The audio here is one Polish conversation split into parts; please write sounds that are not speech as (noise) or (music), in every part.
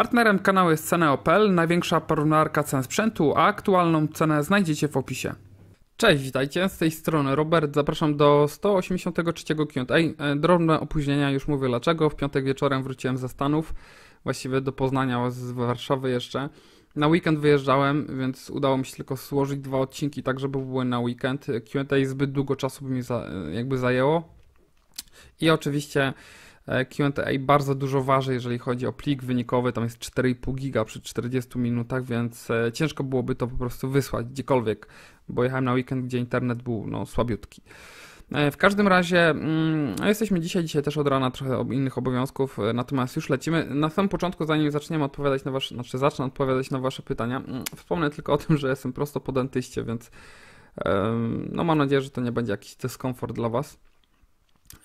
Partnerem kanału jest Ceneo.pl, największa porównarka cen sprzętu, a aktualną cenę znajdziecie w opisie. Cześć, witajcie, z tej strony Robert, zapraszam do 183 Q&A. E, drobne opóźnienia, już mówię dlaczego, w piątek wieczorem wróciłem ze Stanów, właściwie do Poznania z Warszawy jeszcze. Na weekend wyjeżdżałem, więc udało mi się tylko złożyć dwa odcinki, tak żeby były na weekend. Q&A zbyt długo czasu by mi za, e, jakby zajęło. I oczywiście E, Q&A bardzo dużo waży, jeżeli chodzi o plik wynikowy, tam jest 4,5 giga przy 40 minutach, więc e, ciężko byłoby to po prostu wysłać gdziekolwiek, bo jechałem na weekend, gdzie internet był no, słabiutki. E, w każdym razie mm, no, jesteśmy dzisiaj, dzisiaj też od rana trochę innych obowiązków, natomiast już lecimy. Na samym początku, zanim zaczniemy odpowiadać na wasze, znaczy zacznę odpowiadać na wasze pytania, mm, wspomnę tylko o tym, że jestem prosto po dentyście, więc no mam nadzieję, że to nie będzie jakiś dyskomfort dla was.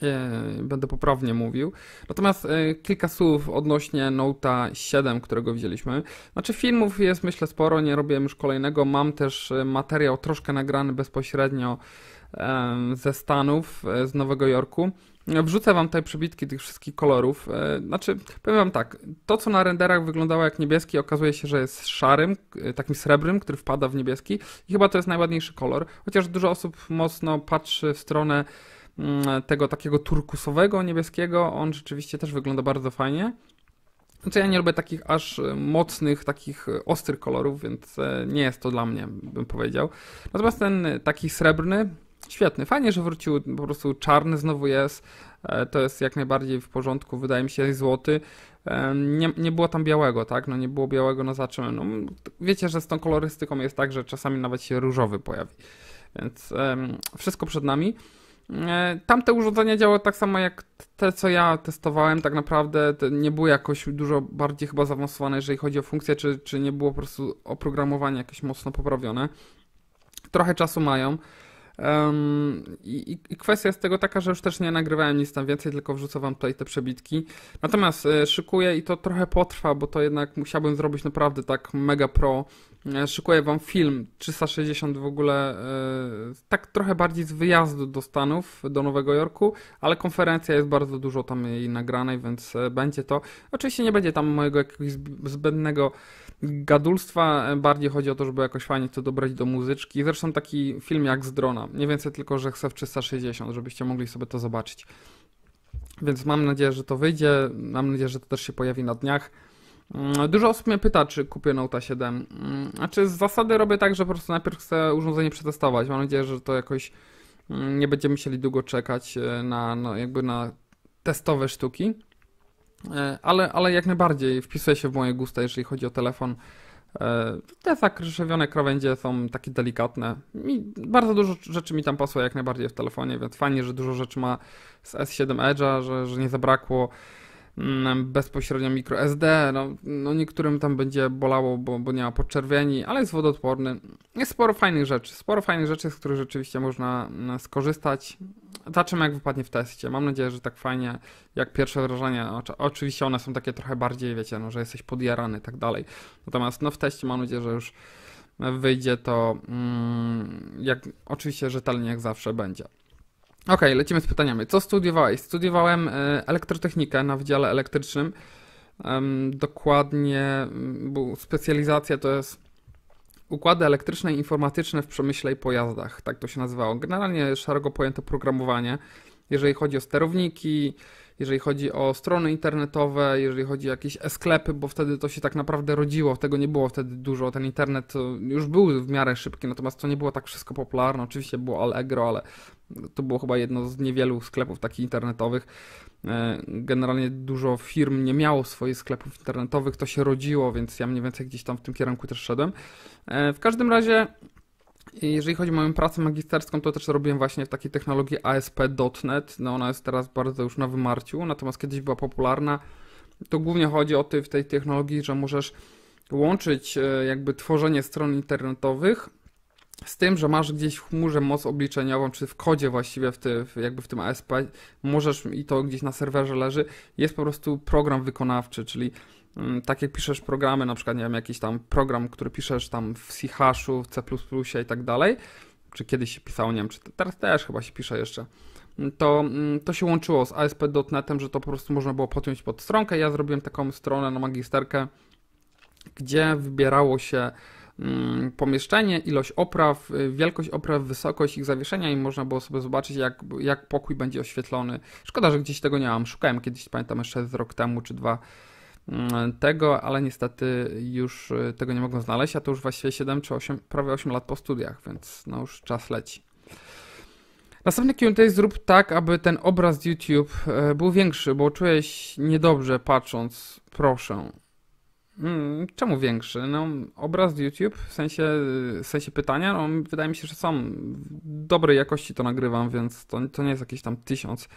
E, będę poprawnie mówił. Natomiast e, kilka słów odnośnie Note 7, którego widzieliśmy. Znaczy filmów jest myślę sporo, nie robiłem już kolejnego. Mam też e, materiał troszkę nagrany bezpośrednio ze Stanów, z Nowego Jorku. Wrzucę wam tutaj przybitki tych wszystkich kolorów. Znaczy, powiem wam tak, to co na renderach wyglądało jak niebieski, okazuje się, że jest szarym, takim srebrnym, który wpada w niebieski i chyba to jest najładniejszy kolor, chociaż dużo osób mocno patrzy w stronę Mm, tego takiego turkusowego, niebieskiego, on rzeczywiście też wygląda bardzo fajnie. Znaczy ja nie lubię takich aż e, mocnych, takich e, ostrych kolorów, więc e, nie jest to dla mnie, bym powiedział. Natomiast ten taki srebrny, świetny. Fajnie, że wrócił po prostu czarny, znowu jest. To jest jak najbardziej w porządku, wydaje mi się, złoty. Nie, nie było tam białego, tak? No nie było białego na zaczynę. No, wiecie, że z tą kolorystyką jest tak, że czasami nawet się różowy pojawi. Więc wszystko przed nami. E, tamte urządzenia działały tak samo jak te, co ja testowałem, tak naprawdę nie były jakoś dużo bardziej chyba zaawansowane, jeżeli chodzi o funkcję, czy, czy nie było po prostu oprogramowanie jakieś mocno poprawione. Trochę czasu mają. Um, i, i, kwestia jest tego taka, że już też nie nagrywałem nic tam więcej, tylko wrzucę wam tutaj te przebitki. Natomiast y, szykuję i to trochę potrwa, bo to jednak musiałbym zrobić naprawdę tak mega pro szykuję wam film 360 w ogóle e, tak trochę bardziej z wyjazdu do Stanów, do Nowego Jorku, ale konferencja jest bardzo dużo tam jej nagranej, więc e, będzie to. Oczywiście nie będzie tam mojego jakiegoś zbędnego gadulstwa, e, bardziej chodzi o to, żeby jakoś fajnie to dobrać do muzyczki. Zresztą taki film jak z drona, nie więcej tylko, że chcę w 360, żebyście mogli sobie to zobaczyć. Więc mam nadzieję, że to wyjdzie, mam nadzieję, że to też się pojawi na dniach. Mm, dużo osób mnie pyta, czy kupię Note 7. Mm, znaczy, z zasady robię tak, że po prostu najpierw chcę urządzenie przetestować. Mam nadzieję, że to jakoś mm, nie będziemy musieli długo czekać e, na, no, jakby na testowe sztuki. E, ale, ale jak najbardziej wpisuje się w moje gusta, jeżeli chodzi o telefon. E, te zakrzywione krawędzie są takie delikatne. Mi bardzo dużo rzeczy mi tam pasuje jak najbardziej w telefonie, więc fajnie, że dużo rzeczy ma z S7 Edge'a, że, że nie zabrakło. Mm, bezpośrednio microSD. No, no niektórym tam będzie bolało, bo, bo nie ma podczerwieni, ale jest wodoodporny. Jest sporo fajnych rzeczy, sporo fajnych rzeczy, z których rzeczywiście można mm, skorzystać. Zobaczymy jak wypadnie w teście. Mam nadzieję, że tak fajnie jak pierwsze wrażenia. Oczywiście one są takie trochę bardziej, wiecie, no, że jesteś podjarany i tak dalej. Natomiast no, w teście mam nadzieję, że już wyjdzie to mm, jak oczywiście rzetelnie jak zawsze będzie. Okej, okay, lecimy z pytaniami. Co studiowałeś? Studiowałem y, elektrotechnikę na Wydziale Elektrycznym. Dokładnie, mm, bo specjalizacja to jest układy elektryczne i informatyczne w przemyśle i pojazdach. Tak to się nazywało. Generalnie szeroko pojęte programowanie, jeżeli chodzi o sterowniki, jeżeli chodzi o strony internetowe, jeżeli chodzi o jakieś e-sklepy, bo wtedy to się tak naprawdę rodziło, tego nie było wtedy dużo, ten internet y, już był w miarę szybki, natomiast to nie było tak wszystko popularne, oczywiście było Allegro, ale to było chyba jedno z niewielu sklepów takich internetowych. E, generalnie dużo firm nie miało swoich sklepów internetowych, to się rodziło, więc ja mniej więcej gdzieś tam w tym kierunku też szedłem. E, w każdym razie jeżeli chodzi o moją pracę magisterską, to też robiłem właśnie w takiej technologii ASP.NET. No ona jest teraz bardzo już na wymarciu, natomiast kiedyś była popularna. To głównie chodzi o ty w tej technologii, że możesz łączyć e, jakby tworzenie stron internetowych z tym, że masz gdzieś w chmurze moc obliczeniową, czy w kodzie właściwie, w ty, jakby w tym ASP, możesz i to gdzieś na serwerze leży, jest po prostu program wykonawczy, czyli mm, tak jak piszesz programy, na przykład, nie wiem, jakiś tam program, który piszesz tam w C hashu, w C++ i tak dalej, czy kiedyś się pisało, nie wiem, czy teraz też chyba się pisze jeszcze, mm, to, mm, to się łączyło z ASP.NETem, że to po prostu można było podjąć pod stronkę. Ja zrobiłem taką stronę na magisterkę, gdzie wybierało się Mm, pomieszczenie, ilość opraw, y, wielkość opraw, wysokość ich zawieszenia i można było sobie zobaczyć, jak, jak pokój będzie oświetlony. Szkoda, że gdzieś tego nie mam. Szukałem kiedyś, pamiętam jeszcze z rok temu czy dwa mm, tego, ale niestety już y, tego nie mogą znaleźć, a to już właściwie 7 czy 8, prawie 8 lat po studiach, więc no już czas leci. Następny Q&A zrób tak, aby ten obraz YouTube y, był większy, bo się niedobrze patrząc, proszę. Hmm, czemu większy? No, obraz YouTube, w sensie, w sensie pytania, no, wydaje mi się, że sam dobrej jakości to nagrywam, więc to, to nie jest jakieś tam tysiąc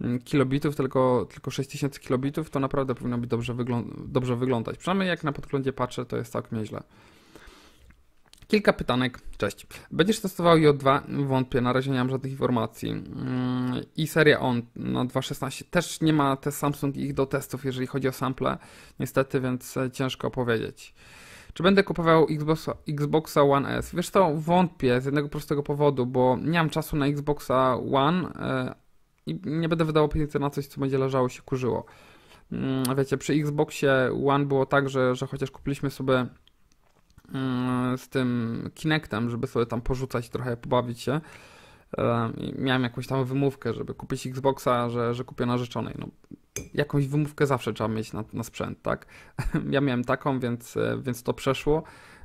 mm, kilobitów, tylko, tylko 6000 kilobitów, to naprawdę powinno być dobrze, wyglą dobrze wyglądać. Przynajmniej jak na podglądzie patrzę, to jest tak nieźle. Kilka pytanek. Cześć. Będziesz testował j 2 Wątpię, na razie nie mam żadnych informacji. Mm, I seria ON no, na 2.16 też nie ma te Samsung ich do testów, jeżeli chodzi o sample, niestety, więc e, ciężko powiedzieć. Czy będę kupował Xboxa, Xboxa One S? Wiesz to wątpię z jednego prostego powodu, bo nie mam czasu na Xboxa One e, i nie będę wydawał pieniędzy na coś, co będzie leżało się kurzyło. Mm, wiecie, przy Xboxie One było tak, że, że chociaż kupiliśmy sobie Mm, z tym Kinectem, żeby sobie tam porzucać trochę, pobawić się. Miałem jakąś tam wymówkę, żeby kupić Xboxa, że, że kupię narzeczonej. No, jakąś wymówkę zawsze trzeba mieć na, na sprzęt, tak? (laughs) Ja miałem taką, więc, e, więc to przeszło.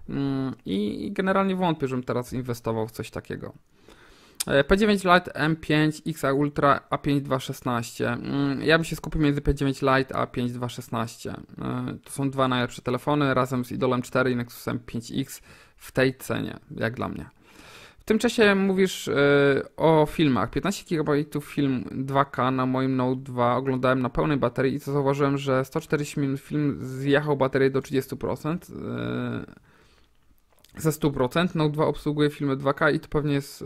Mm, I generalnie wątpię, żebym teraz inwestował w coś takiego. E, P9 Lite M5 XA Ultra A5216. Mm, ja bym się skupił między P9 Lite a 5216. E, to są dwa najlepsze telefony razem z Idolem 4 i Nexusem 5X w tej cenie, jak dla mnie. W tym czasie mówisz e, o filmach. 15 GB film 2K na moim Note 2 oglądałem na pełnej baterii i co zauważyłem, że 140 minut film zjechał baterię do 30% ze 100%. Note 2 obsługuje filmy 2K i to pewnie jest, e,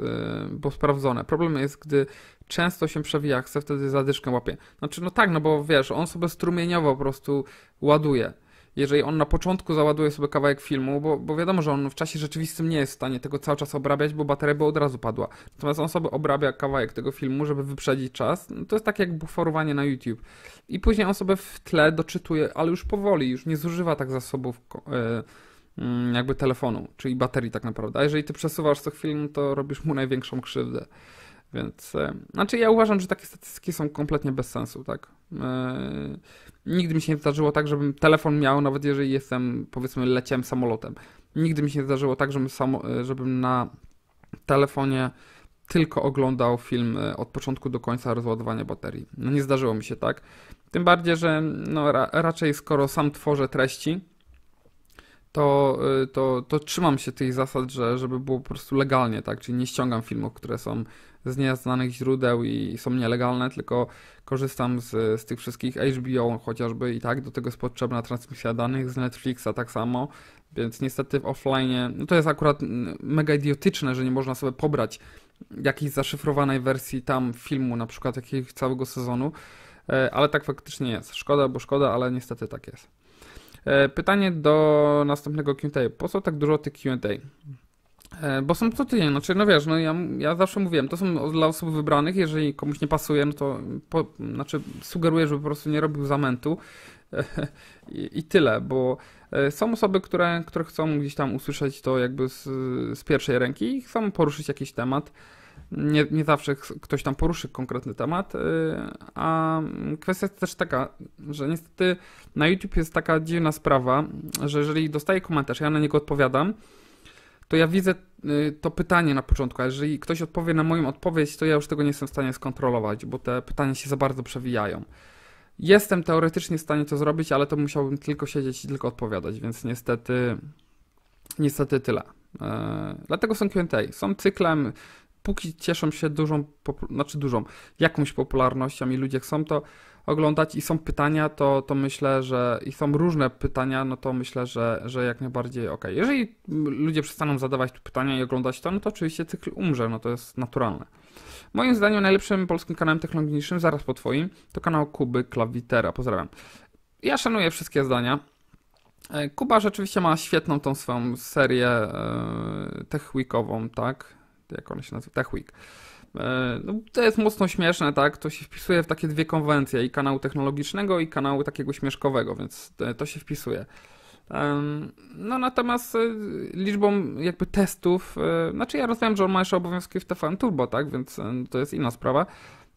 bo sprawdzone. Problem jest, gdy często się przewija akcja, wtedy zadyszkę łapie. Znaczy, no tak, no bo wiesz, on sobie strumieniowo po prostu ładuje. Jeżeli on na początku załaduje sobie kawałek filmu, bo, bo wiadomo, że on w czasie rzeczywistym nie jest w stanie tego cały czas obrabiać, bo bateria by od razu padła. Natomiast on sobie obrabia kawałek tego filmu, żeby wyprzedzić czas. No to jest tak jak buforowanie na YouTube. I później on sobie w tle doczytuje, ale już powoli, już nie zużywa tak zasobów. Yy, Mm, jakby telefonu, czyli baterii tak naprawdę. A jeżeli ty przesuwasz co chwilę, no to robisz mu największą krzywdę. Więc, e, znaczy ja uważam, że takie statystyki są kompletnie bez sensu, tak? E, nigdy mi się nie zdarzyło tak, żebym telefon miał, nawet jeżeli jestem, powiedzmy, leciałem samolotem. Nigdy mi się nie zdarzyło tak, żebym, samo, e, żebym na telefonie tylko oglądał film od początku do końca rozładowania baterii. No nie zdarzyło mi się tak. Tym bardziej, że no, ra raczej skoro sam tworzę treści, to, y, to, to trzymam się tych zasad, że żeby było po prostu legalnie, tak? Czyli nie ściągam filmów, które są z nieznanych źródeł i są nielegalne, tylko korzystam z, z tych wszystkich HBO chociażby i tak, do tego jest potrzebna transmisja danych z Netflixa tak samo, więc niestety w offline, no to jest akurat mega idiotyczne, że nie można sobie pobrać jakiejś zaszyfrowanej wersji tam filmu, na przykład jakiegoś całego sezonu, e, ale tak faktycznie jest. Szkoda, bo szkoda, ale niestety tak jest. E, pytanie do następnego Q&A. Po co tak dużo tych Q&A? E, bo są co tydzień, znaczy, no wiesz, no ja, ja zawsze mówiłem, to są dla osób wybranych, jeżeli komuś nie pasuje, no to po, znaczy sugeruję, żeby po prostu nie robił zamętu (laughs) I, i, tyle, bo e, są osoby, które, które chcą gdzieś tam usłyszeć to jakby z, z pierwszej ręki i chcą poruszyć jakiś temat nie, nie zawsze ktoś tam poruszy konkretny temat, y, a kwestia jest też taka, że niestety na YouTube jest taka dziwna sprawa, że jeżeli dostaję komentarz, ja na niego odpowiadam, to ja widzę y, to pytanie na początku, a jeżeli ktoś odpowie na moją odpowiedź, to ja już tego nie jestem w stanie skontrolować, bo te pytania się za bardzo przewijają. Jestem teoretycznie w stanie to zrobić, ale to musiałbym tylko siedzieć i tylko odpowiadać, więc niestety, niestety tyle. E, dlatego są Q&A. Są cyklem, póki cieszą się dużą, znaczy dużą, jakąś popularnością i ludzie chcą to oglądać i są pytania, to, to myślę, że i są różne pytania, no to myślę, że, że jak najbardziej ok. Jeżeli ludzie przestaną zadawać pytania i oglądać to, no to oczywiście cykl umrze, no to jest naturalne. Moim zdaniem najlepszym polskim kanałem technologicznym, zaraz po twoim, to kanał Kuby Klawitera. Pozdrawiam. Ja szanuję wszystkie zdania. E, Kuba rzeczywiście ma świetną tą swoją serię e, tech weekową, tak? jak one się nazywa, Tech Week. E, no, to jest mocno śmieszne, tak? To się wpisuje w takie dwie konwencje, i kanału technologicznego, i kanału takiego śmieszkowego, więc e, to się wpisuje. No natomiast e, liczbą jakby testów, znaczy ja rozumiem, że on ma jeszcze obowiązki w tefan Turbo, tak, więc to jest inna sprawa.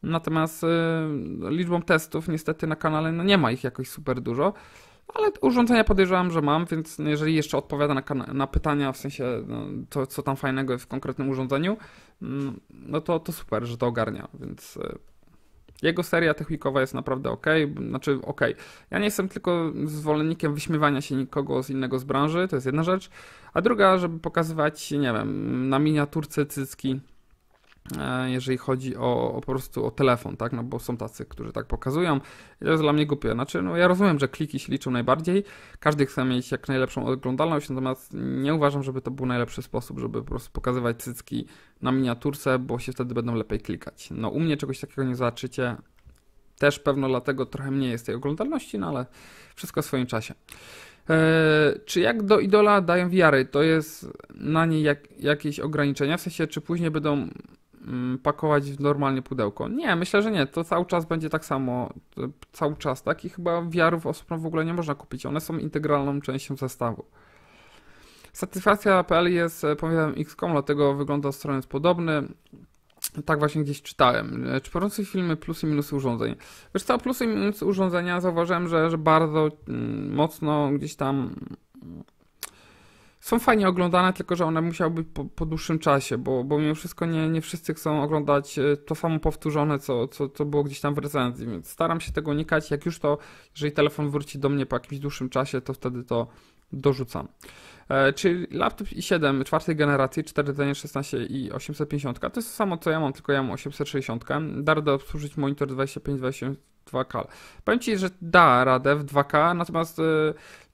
Natomiast liczbą testów niestety na kanale no nie ma ich jakoś super dużo. Ale urządzenia podejrzewam, że mam, więc jeżeli jeszcze odpowiada na, na pytania, w sensie no, to, co tam fajnego jest w konkretnym urządzeniu, mm, no to, to super, że to ogarnia, więc e, jego seria technikowa jest naprawdę ok. Znaczy, ok. Ja nie jestem tylko zwolennikiem wyśmiewania się nikogo z innego z branży, to jest jedna rzecz. A druga, żeby pokazywać, nie wiem, na miniaturce cycki E, jeżeli chodzi o, o, po prostu o telefon, tak, no bo są tacy, którzy tak pokazują i to jest dla mnie głupie, znaczy no ja rozumiem, że kliki się liczą najbardziej, każdy chce mieć jak najlepszą oglądalność, natomiast nie uważam, żeby to był najlepszy sposób, żeby po prostu pokazywać cycki na miniaturce, bo się wtedy będą lepiej klikać. No u mnie czegoś takiego nie zobaczycie, też pewno dlatego trochę mniej jest tej oglądalności, no ale wszystko w swoim czasie. E, czy jak do idola dają wiary, to jest na niej jak, jakieś ograniczenia, w sensie czy później będą Mm, pakować w normalnie pudełko. Nie, myślę, że nie. To cały czas będzie tak samo. Cały czas, tak? I chyba wiarów osób w ogóle nie można kupić. One są integralną częścią zestawu. Satysfakcja.pl jest e, powiedzmy XCOM, dlatego wygląda strony podobny. Tak właśnie gdzieś czytałem. E, czy porównujący filmy plusy i minusy urządzeń? Wiesz co, plusy i minusy urządzenia zauważyłem, że, że bardzo mm, mocno gdzieś tam są fajnie oglądane, tylko że one musiały być po, po, dłuższym czasie, bo, bo mimo wszystko nie, nie wszyscy chcą oglądać e, to samo powtórzone, co, co, co było gdzieś tam w recenzji, więc staram się tego unikać. Jak już to, jeżeli telefon wróci do mnie po jakimś dłuższym czasie, to wtedy to dorzucam. E, czyli laptop i7 czwartej generacji, 4 rdzennie 16 i 850, to jest to samo co ja mam, tylko ja mam 860. Da obsłużyć monitor 25 2K. Powiem Ci, że da radę w 2K, natomiast y,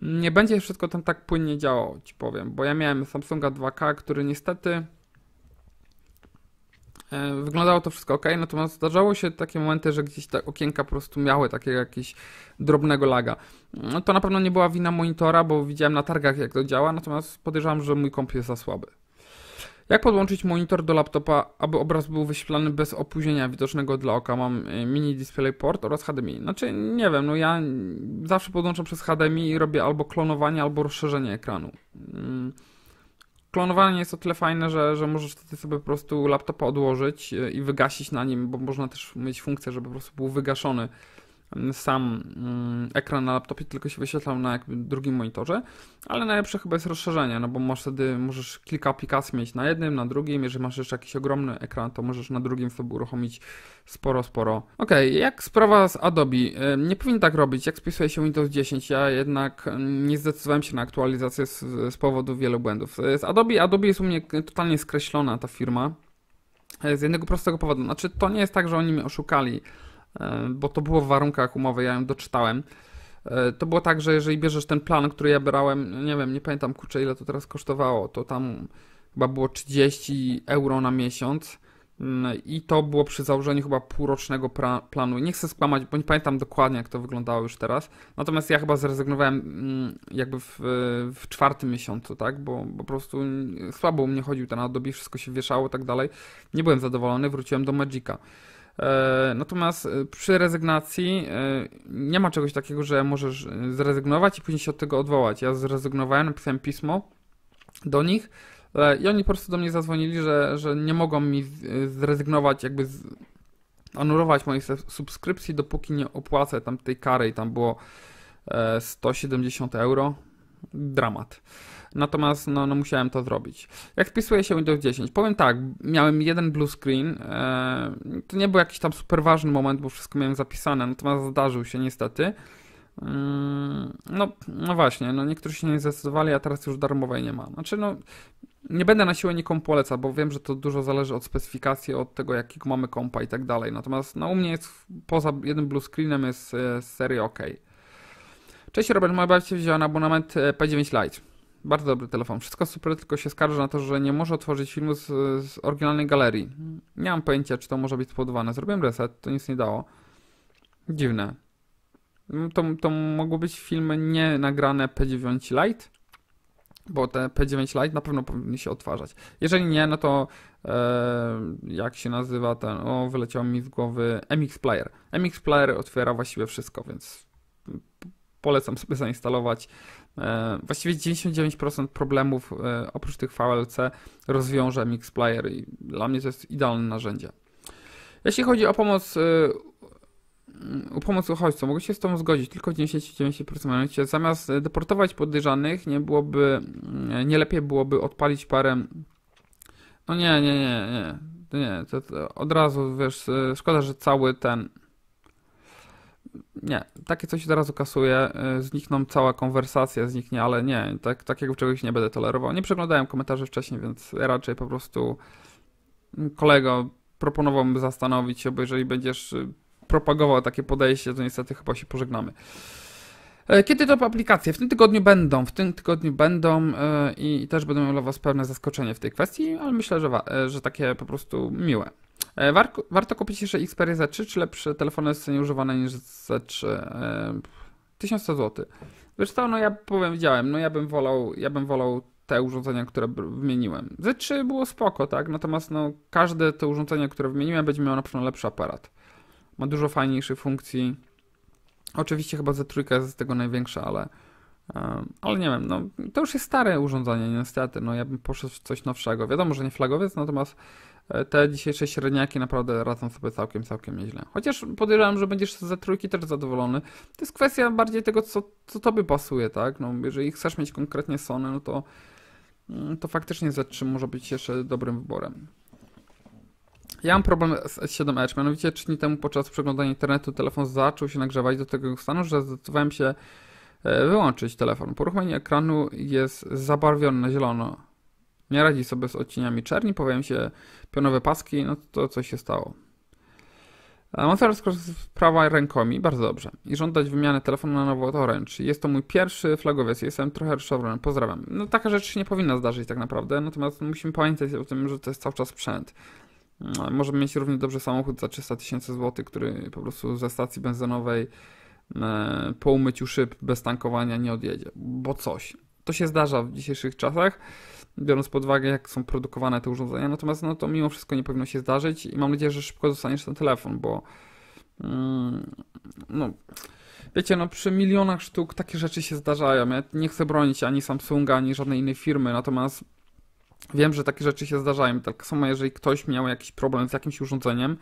nie będzie wszystko tam tak płynnie działało, Ci powiem, bo ja miałem Samsunga 2K, który niestety y, wyglądało to wszystko ok, natomiast zdarzało się takie momenty, że gdzieś te okienka po prostu miały takiego jakiegoś drobnego laga. No to na pewno nie była wina monitora, bo widziałem na targach jak to działa, natomiast podejrzewam, że mój komp jest za słaby. Jak podłączyć monitor do laptopa, aby obraz był wyświetlany bez opóźnienia widocznego dla oka? Mam e, mini display port oraz HDMI. Znaczy, nie wiem, no ja zawsze podłączam przez HDMI i robię albo klonowanie, albo rozszerzenie ekranu. Mm. Klonowanie jest o tyle fajne, że, że możesz wtedy sobie po prostu laptopa odłożyć e, i wygasić na nim, bo można też mieć funkcję, żeby po prostu był wygaszony sam mm, ekran na laptopie, tylko się wyświetlał na drugim monitorze, ale najlepsze chyba jest rozszerzenie, no bo masz wtedy, możesz kilka aplikacji mieć na jednym, na drugim, jeżeli masz jeszcze jakiś ogromny ekran, to możesz na drugim sobie uruchomić sporo, sporo. Okej, jak sprawa z Adobe? E, nie powinien tak robić, jak spisuje się Windows 10, ja jednak nie zdecydowałem się na aktualizację z, z powodu wielu błędów. E, z Adobe, Adobe jest u mnie totalnie skreślona ta firma, e, z jednego prostego powodu. Znaczy, to nie jest tak, że oni mnie oszukali. E, bo to było w warunkach umowy, ja ją doczytałem. E, to było tak, że jeżeli bierzesz ten plan, który ja brałem, nie wiem, nie pamiętam kurczę ile to teraz kosztowało, to tam chyba było 30 euro na miesiąc mm, i to było przy założeniu chyba półrocznego pra- planu. Nie chcę skłamać, bo nie pamiętam dokładnie jak to wyglądało już teraz. Natomiast ja chyba zrezygnowałem mm, jakby w, w czwartym miesiącu, tak, bo, bo po prostu słabo u mnie chodził ten Adobe, wszystko się wieszało i tak dalej. Nie byłem zadowolony, wróciłem do Magica. E, natomiast e, przy rezygnacji e, nie ma czegoś takiego, że możesz zrezygnować i później się od tego odwołać. Ja zrezygnowałem, napisałem pismo do nich i oni po prostu do mnie zadzwonili, że, że nie mogą mi zrezygnować, jakby z, anulować mojej subskrypcji, dopóki nie opłacę tam tej kary i tam było 170 euro. Dramat natomiast no, no musiałem to zrobić. Jak wpisuje się Windows 10? Powiem tak, miałem jeden blue screen, e, to nie był jakiś tam super ważny moment, bo wszystko miałem zapisane, natomiast zdarzył się niestety. Mm, no, no właśnie, no niektórzy się nie zdecydowali, a teraz już darmowej nie ma. Znaczy, no, nie będę na siłę nikomu polecał, bo wiem, że to dużo zależy od specyfikacji, od tego, jaki mamy kompa i tak dalej. Natomiast no, u mnie jest poza jednym blue screenem jest z e, serii OK. Cześć Robert, moja babcia wzięła na abonament e, P9 Lite. Bardzo dobry telefon. Wszystko super, tylko się skarżę na to, że nie może otworzyć filmu z, z oryginalnej galerii. Nie mam pojęcia, czy to może być spowodowane. Zrobiłem reset, to nic nie dało. Dziwne. To, to mogły być filmy nie nagrane P9 Lite, bo te P9 Lite na pewno powinny się otwarzać. Jeżeli nie, no to e, jak się nazywa ten, o wyleciał mi z głowy MX Player. MX Player otwiera właściwie wszystko, więc polecam sobie zainstalować E, właściwie 99% problemów e, oprócz tych VLC rozwiąże Mixplayer i dla mnie to jest idealne narzędzie. Jeśli chodzi o pomoc o e, pomoc uchodźcom, mogę się z tą zgodzić, tylko w 99% Zamiast deportować podejrzanych, nie byłoby, nie lepiej byłoby odpalić parę no nie, nie, nie, nie. nie to, to od razu, wiesz, szkoda, że cały ten nie, takie coś zaraz ukasuje. Y, znikną cała konwersacja, zniknie, ale nie, tak, takiego czegoś nie będę tolerował. Nie przeglądałem komentarzy wcześniej, więc raczej po prostu mm, kolego, proponowałbym zastanowić się, bo jeżeli będziesz y, propagował takie podejście, to niestety chyba się pożegnamy. E, kiedy to aplikacje? W tym tygodniu będą, w tym tygodniu będą e, i, i też będą dla Was pewne zaskoczenie w tej kwestii, ale myślę, że, e, że takie po prostu miłe. E, warto kupić jeszcze Xperia Z3, czy lepsze telefony są nieużywane niż Z3? 1100 zł. Wiesz co, no ja powiedziałem, no ja bym wolał, ja bym wolał te urządzenia, które wymieniłem. Z3 było spoko, tak? Natomiast no, każde to urządzenie, które wymieniłem, będzie miało na pewno lepszy aparat. Ma dużo fajniejszych funkcji. Oczywiście chyba Z3 jest z tego największa, ale, ale nie wiem, no, to już jest stare urządzenie niestety. No, ja bym poszedł w coś nowszego. Wiadomo, że nie flagowiec, natomiast E, te dzisiejsze średniaki naprawdę radzą sobie całkiem, całkiem nieźle. Chociaż podejrzewam, że będziesz za trójki też zadowolony. To jest kwestia bardziej tego, co, co tobie pasuje, tak? No, jeżeli chcesz mieć konkretnie Sony, no to, mm, to faktycznie Z3 może być jeszcze dobrym wyborem. Ja mam problem z S7 Edge, mianowicie 3 dni temu podczas przeglądania internetu telefon zaczął się nagrzewać do tego stanu, że zdecydowałem się e, wyłączyć telefon. Poruchomienie ekranu jest zabarwione na zielono nie radzi sobie z odcieniami czerni, pojawiają się pionowe paski, no to co się stało? Mozart skorzystał z prawa rękomi, bardzo dobrze. I żądać wymiany telefonu na nowo Orange. Jest to mój pierwszy flagowiec, jestem trochę rozczarowany, pozdrawiam. No taka rzecz się nie powinna zdarzyć tak naprawdę, natomiast musimy pamiętać o tym, że to jest cały czas sprzęt. Mm, możemy mieć równie dobrze samochód za 300 tysięcy złotych, który po prostu ze stacji benzynowej mm, po umyciu szyb bez tankowania nie odjedzie, bo coś. To się zdarza w dzisiejszych czasach biorąc pod uwagę, jak są produkowane te urządzenia. Natomiast no to mimo wszystko nie powinno się zdarzyć i mam nadzieję, że szybko dostaniesz ten telefon, bo mm, no, wiecie, no przy milionach sztuk takie rzeczy się zdarzają. Ja nie chcę bronić ani Samsunga, ani żadnej innej firmy, natomiast wiem, że takie rzeczy się zdarzają. Tak samo, jeżeli ktoś miał jakiś problem z jakimś urządzeniem,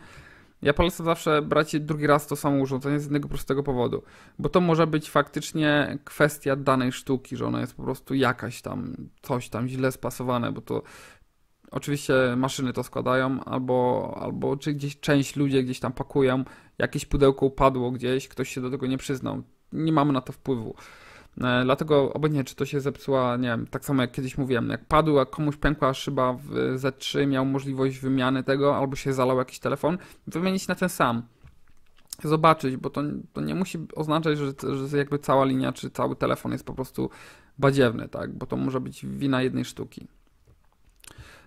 ja polecam zawsze brać drugi raz to samo urządzenie z jednego prostego powodu, bo to może być faktycznie kwestia danej sztuki, że ona jest po prostu jakaś tam, coś tam źle spasowane, bo to oczywiście maszyny to składają, albo, albo czy gdzieś część ludzie gdzieś tam pakują, jakieś pudełko upadło gdzieś, ktoś się do tego nie przyznał. Nie mamy na to wpływu. E, dlatego obojętnie, czy to się zepsuła, nie wiem, tak samo jak kiedyś mówiłem, jak padł, jak komuś pękła szyba w Z3, miał możliwość wymiany tego, albo się zalał jakiś telefon, wymienić na ten sam. Zobaczyć, bo to, to nie musi oznaczać, że, że jakby cała linia czy cały telefon jest po prostu badziewny, tak? Bo to może być wina jednej sztuki.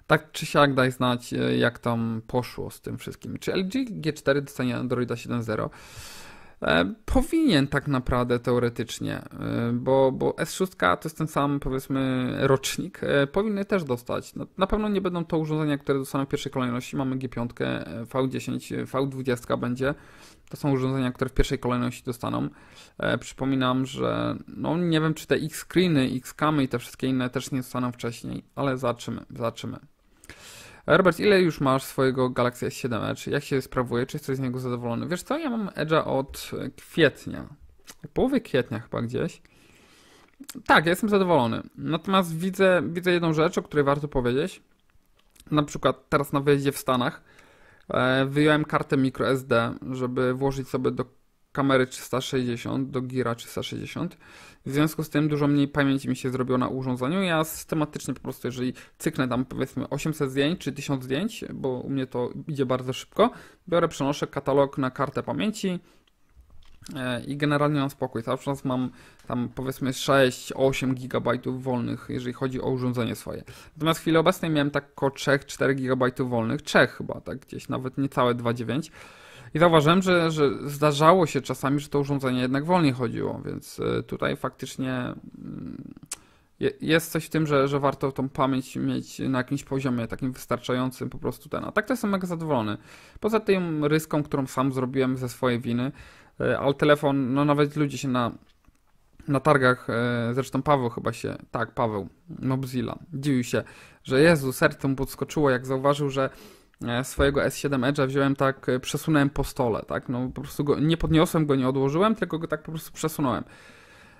Tak czy siak daj znać, e, jak tam poszło z tym wszystkim. Czy LG G4 dostanie Androida 7.0? E, powinien tak naprawdę teoretycznie, e, bo, bo S6 to jest ten sam, powiedzmy, rocznik. E, powinny też dostać. Na pewno nie będą to urządzenia, które dostaną w pierwszej kolejności. Mamy G5, V10, V20 będzie. To są urządzenia, które w pierwszej kolejności dostaną. Przypominam, że no nie wiem, czy te X-screeny, X-camy i te wszystkie inne też nie dostaną wcześniej, ale zobaczymy, zobaczymy. Robert, ile już masz swojego Galaxy S7 czy Jak się sprawuje? Czy jesteś z niego zadowolony? Wiesz co, ja mam Edge'a od kwietnia. Połowy kwietnia chyba gdzieś. Tak, ja jestem zadowolony. Natomiast widzę, widzę jedną rzecz, o której warto powiedzieć. Na przykład teraz na wyjeździe w Stanach e, wyjąłem kartę microSD, żeby włożyć sobie do kamery 360 do Gira 360. W związku z tym dużo mniej pamięci mi się zrobiło na urządzeniu. Ja systematycznie po prostu, jeżeli cyknę tam powiedzmy 800 zdjęć czy 1000 zdjęć, bo u mnie to idzie bardzo szybko, biorę, przenoszę katalog na kartę pamięci e, i generalnie mam spokój. Cały czas mam tam powiedzmy 6-8 GB wolnych, jeżeli chodzi o urządzenie swoje. Natomiast w chwili obecnej miałem tak około 3-4 GB wolnych, 3 chyba, tak gdzieś nawet niecałe 2,9 GB i zauważyłem, że, że zdarzało się czasami, że to urządzenie jednak wolniej chodziło, więc e, tutaj faktycznie mm, jest coś w tym, że, że warto tą pamięć mieć na jakimś poziomie takim wystarczającym po prostu ten. A tak to jestem mega zadowolony. Poza tym ryską, którą sam zrobiłem ze swojej winy, e, ale telefon, no nawet ludzie się na, na targach, e, zresztą Paweł chyba się, tak, Paweł, Mobzilla, dziwił się, że Jezu, serce mu podskoczyło, jak zauważył, że E, swojego S7 Edge'a wziąłem tak, e, przesunąłem po stole, tak, no po prostu go, nie podniosłem go, nie odłożyłem, tylko go tak po prostu przesunąłem.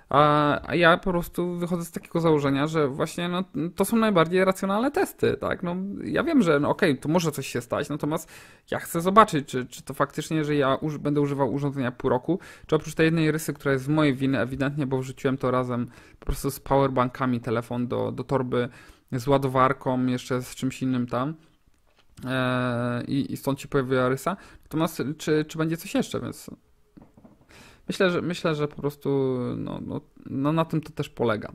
A, a ja po prostu wychodzę z takiego założenia, że właśnie no, to są najbardziej racjonalne testy, tak, no ja wiem, że no okej, okay, to może coś się stać, natomiast ja chcę zobaczyć, czy, czy to faktycznie, że ja uż, będę używał urządzenia pół roku, czy oprócz tej jednej rysy, która jest z mojej winy ewidentnie, bo wrzuciłem to razem po prostu z powerbankami telefon do, do torby z ładowarką, jeszcze z czymś innym tam, E, i, i stąd się pojawiła rysa. Natomiast czy, czy będzie coś jeszcze, więc myślę, że, myślę, że po prostu no, no, no na tym to też polega.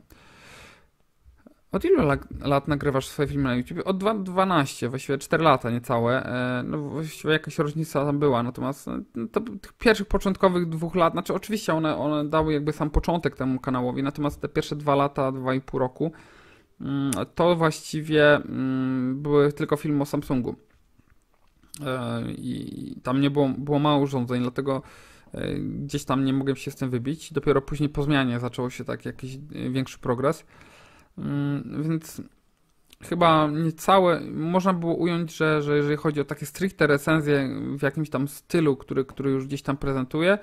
Od ilu lat nagrywasz swoje filmy na YouTube? Od 12, właściwie 4 lata niecałe. E, no właściwie jakaś różnica tam była, natomiast no, to, tych pierwszych początkowych dwóch lat, znaczy oczywiście one, one dały jakby sam początek temu kanałowi, natomiast te pierwsze dwa lata, dwa i pół roku, Mm, to właściwie mm, były tylko filmy o Samsungu. E, I tam nie było, było mało urządzeń, dlatego e, gdzieś tam nie mogłem się z tym wybić. Dopiero później po zmianie zaczęło się tak jakiś e, większy progres. Mm, więc chyba niecałe, można było ująć, że, że jeżeli chodzi o takie stricte recenzje w jakimś tam stylu, który, który już gdzieś tam prezentuje,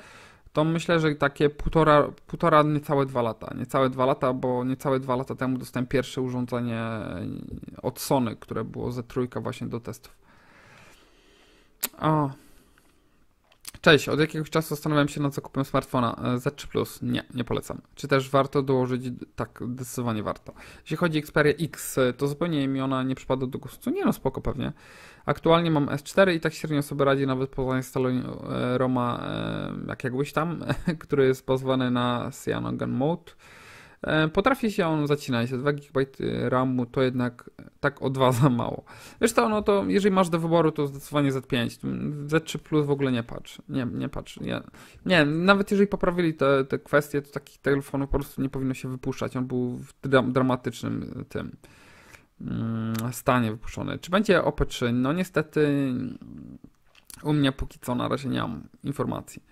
to myślę, że takie półtora, półtora niecałe dwa lata. Niecałe dwa lata, bo niecałe dwa lata temu dostałem pierwsze urządzenie od Sony, które było ze trójka właśnie do testów. O, Cześć, od jakiegoś czasu zastanawiam się nad zakupem smartfona e, Z3 Plus. Nie, nie polecam. Czy też warto dołożyć? Tak, zdecydowanie warto. Jeśli chodzi o Xperia X, e, to zupełnie mi ona nie przypada do gustu. Nie no, spoko pewnie. Aktualnie mam S4 i tak średnio sobie radzi nawet po zainstalowaniu e, ROMa, jakiegoś tam, (laughs) który jest pozwany na Cyanogen Mode. E, potrafi się on zacinać, 2 GB RAMu to jednak tak o 2 za mało. Zresztą, no to jeżeli masz do wyboru, to zdecydowanie Z5. Z3 Plus w ogóle nie patrz. Nie, nie patrz. Nie, nie nawet jeżeli poprawili te, te kwestie, to takich telefonów po prostu nie powinno się wypuszczać. On był w dramatycznym e, tym mm, stanie wypuszczony. Czy będzie OP3? No niestety u mnie póki co na razie nie mam informacji.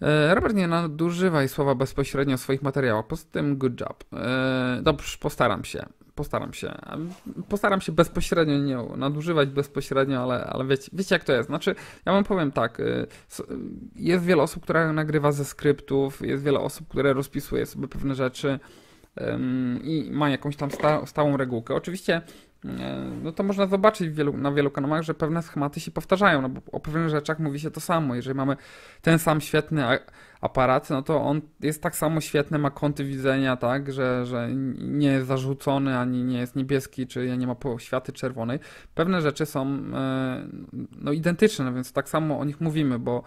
E, Robert nie nadużywaj słowa bezpośrednio w swoich materiałach. Poza tym good job. E, dobrze, postaram się. Postaram się. Postaram się bezpośrednio nie nadużywać bezpośrednio, ale, ale wiecie, wiecie jak to jest. Znaczy, ja wam powiem tak. E, jest wiele osób, które nagrywa ze skryptów, jest wiele osób, które rozpisuje sobie pewne rzeczy i ma jakąś tam sta, stałą regułkę. Oczywiście E, no to można zobaczyć wielu, na wielu kanałach, że pewne schematy się powtarzają, no bo o pewnych rzeczach mówi się to samo. Jeżeli mamy ten sam świetny aparat, no to on jest tak samo świetny, ma kąty widzenia, tak, że, że nie jest zarzucony, ani nie jest niebieski, czy nie ma poświaty czerwonej. Pewne rzeczy są e, no, identyczne, no więc tak samo o nich mówimy, bo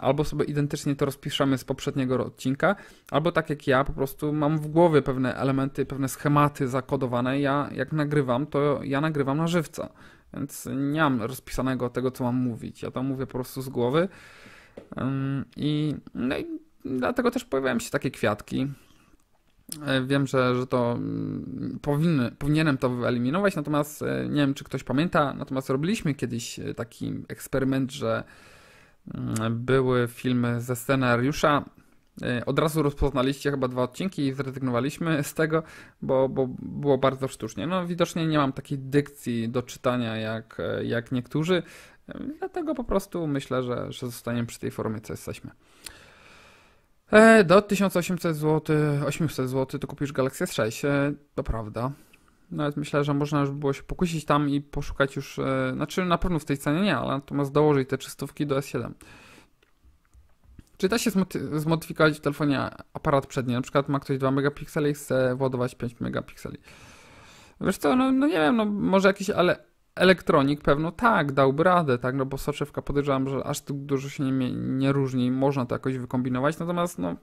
albo sobie identycznie to rozpiszemy z poprzedniego odcinka, albo tak jak ja, po prostu mam w głowie pewne elementy, pewne schematy zakodowane. Ja jak nagrywam, to ja nagrywam na żywca, więc nie mam rozpisanego tego, co mam mówić. Ja to mówię po prostu z głowy. I, no i dlatego też pojawiają się takie kwiatki. E, wiem, że, że to mm, powinny, powinienem to wyeliminować, natomiast e, nie wiem, czy ktoś pamięta, natomiast robiliśmy kiedyś e, taki eksperyment, że Mm, były filmy ze scenariusza. Y, od razu rozpoznaliście chyba dwa odcinki i zrezygnowaliśmy z tego, bo, bo było bardzo sztucznie. No widocznie nie mam takiej dykcji do czytania jak, jak niektórzy, y, dlatego po prostu myślę, że, że zostaniemy przy tej formie, co jesteśmy. E, do 1800 zł, 800 zł to kupisz Galaxy S6, e, to prawda. Nawet myślę, że można już było się pokusić tam i poszukać już, yy, znaczy na pewno w tej cenie nie, ale natomiast dołożyć te czystówki do S7. Czy da się zmodyfikować w telefonie aparat przedni? Na przykład ma ktoś 2 megapiksele i chce władować 5 megapikseli. Wiesz co, no, no, nie wiem, no może jakiś ale elektronik pewno tak, dałby radę, tak, no bo soczewka podejrzewam, że aż tak dużo się nie, nie różni, można to jakoś wykombinować, natomiast no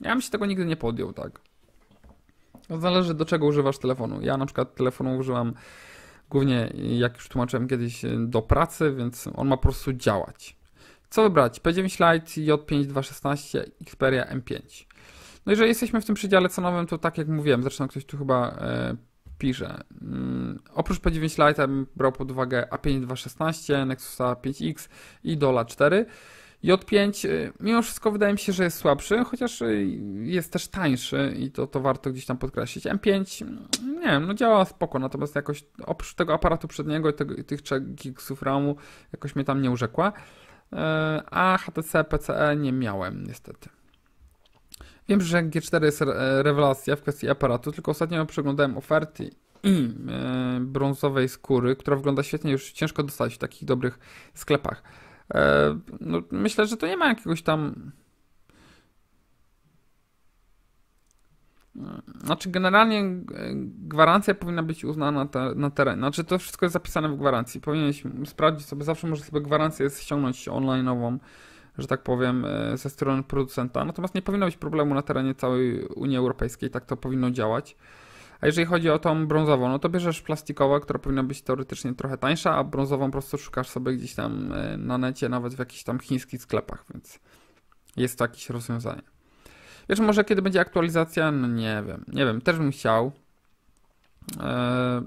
ja bym się tego nigdy nie podjął, tak. No, zależy do czego używasz telefonu. Ja na przykład telefonu używam głównie, jak już tłumaczyłem kiedyś, y, do pracy, więc on ma po prostu działać. Co wybrać? P9 Lite, J5216, Xperia M5. No jeżeli jesteśmy w tym przedziale cenowym, to tak jak mówiłem, zresztą ktoś tu chyba e, pisze. Mm, oprócz P9 Lite brał pod uwagę A5 216, Nexusa 5X i Dola 4. J5 y, mimo wszystko wydaje mi się, że jest słabszy, chociaż y, jest też tańszy i to, to warto gdzieś tam podkreślić. M5, mm, nie wiem, no działa spoko, natomiast jakoś oprócz tego aparatu przedniego i, tego, tych 3 gigsów RAMu jakoś mnie tam nie urzekła. E, a HTC PCE nie miałem niestety. Wiem, że G4 jest e, rewelacja w kwestii aparatu, tylko ostatnio przeglądałem oferty i e, brązowej skóry, która wygląda świetnie, już ciężko dostać w takich dobrych sklepach. E, no, myślę, że to nie ma jakiegoś tam. E, znaczy, generalnie gwarancja powinna być uznana te, na terenie. Znaczy, to wszystko jest zapisane w gwarancji. Powinniśmy sprawdzić sobie, zawsze może sobie gwarancję ściągnąć online'ową, że tak powiem, e, ze strony producenta. Natomiast nie powinno być problemu na terenie całej Unii Europejskiej, tak to powinno działać. A jeżeli chodzi o tą brązową, no to bierzesz plastikową, która powinna być teoretycznie trochę tańsza, a brązową po prostu szukasz sobie gdzieś tam e, na necie, nawet w jakichś tam chińskich sklepach, więc jest to jakieś rozwiązanie. Wiesz, może kiedy będzie aktualizacja? No nie wiem. Nie wiem, też bym chciał. Eee...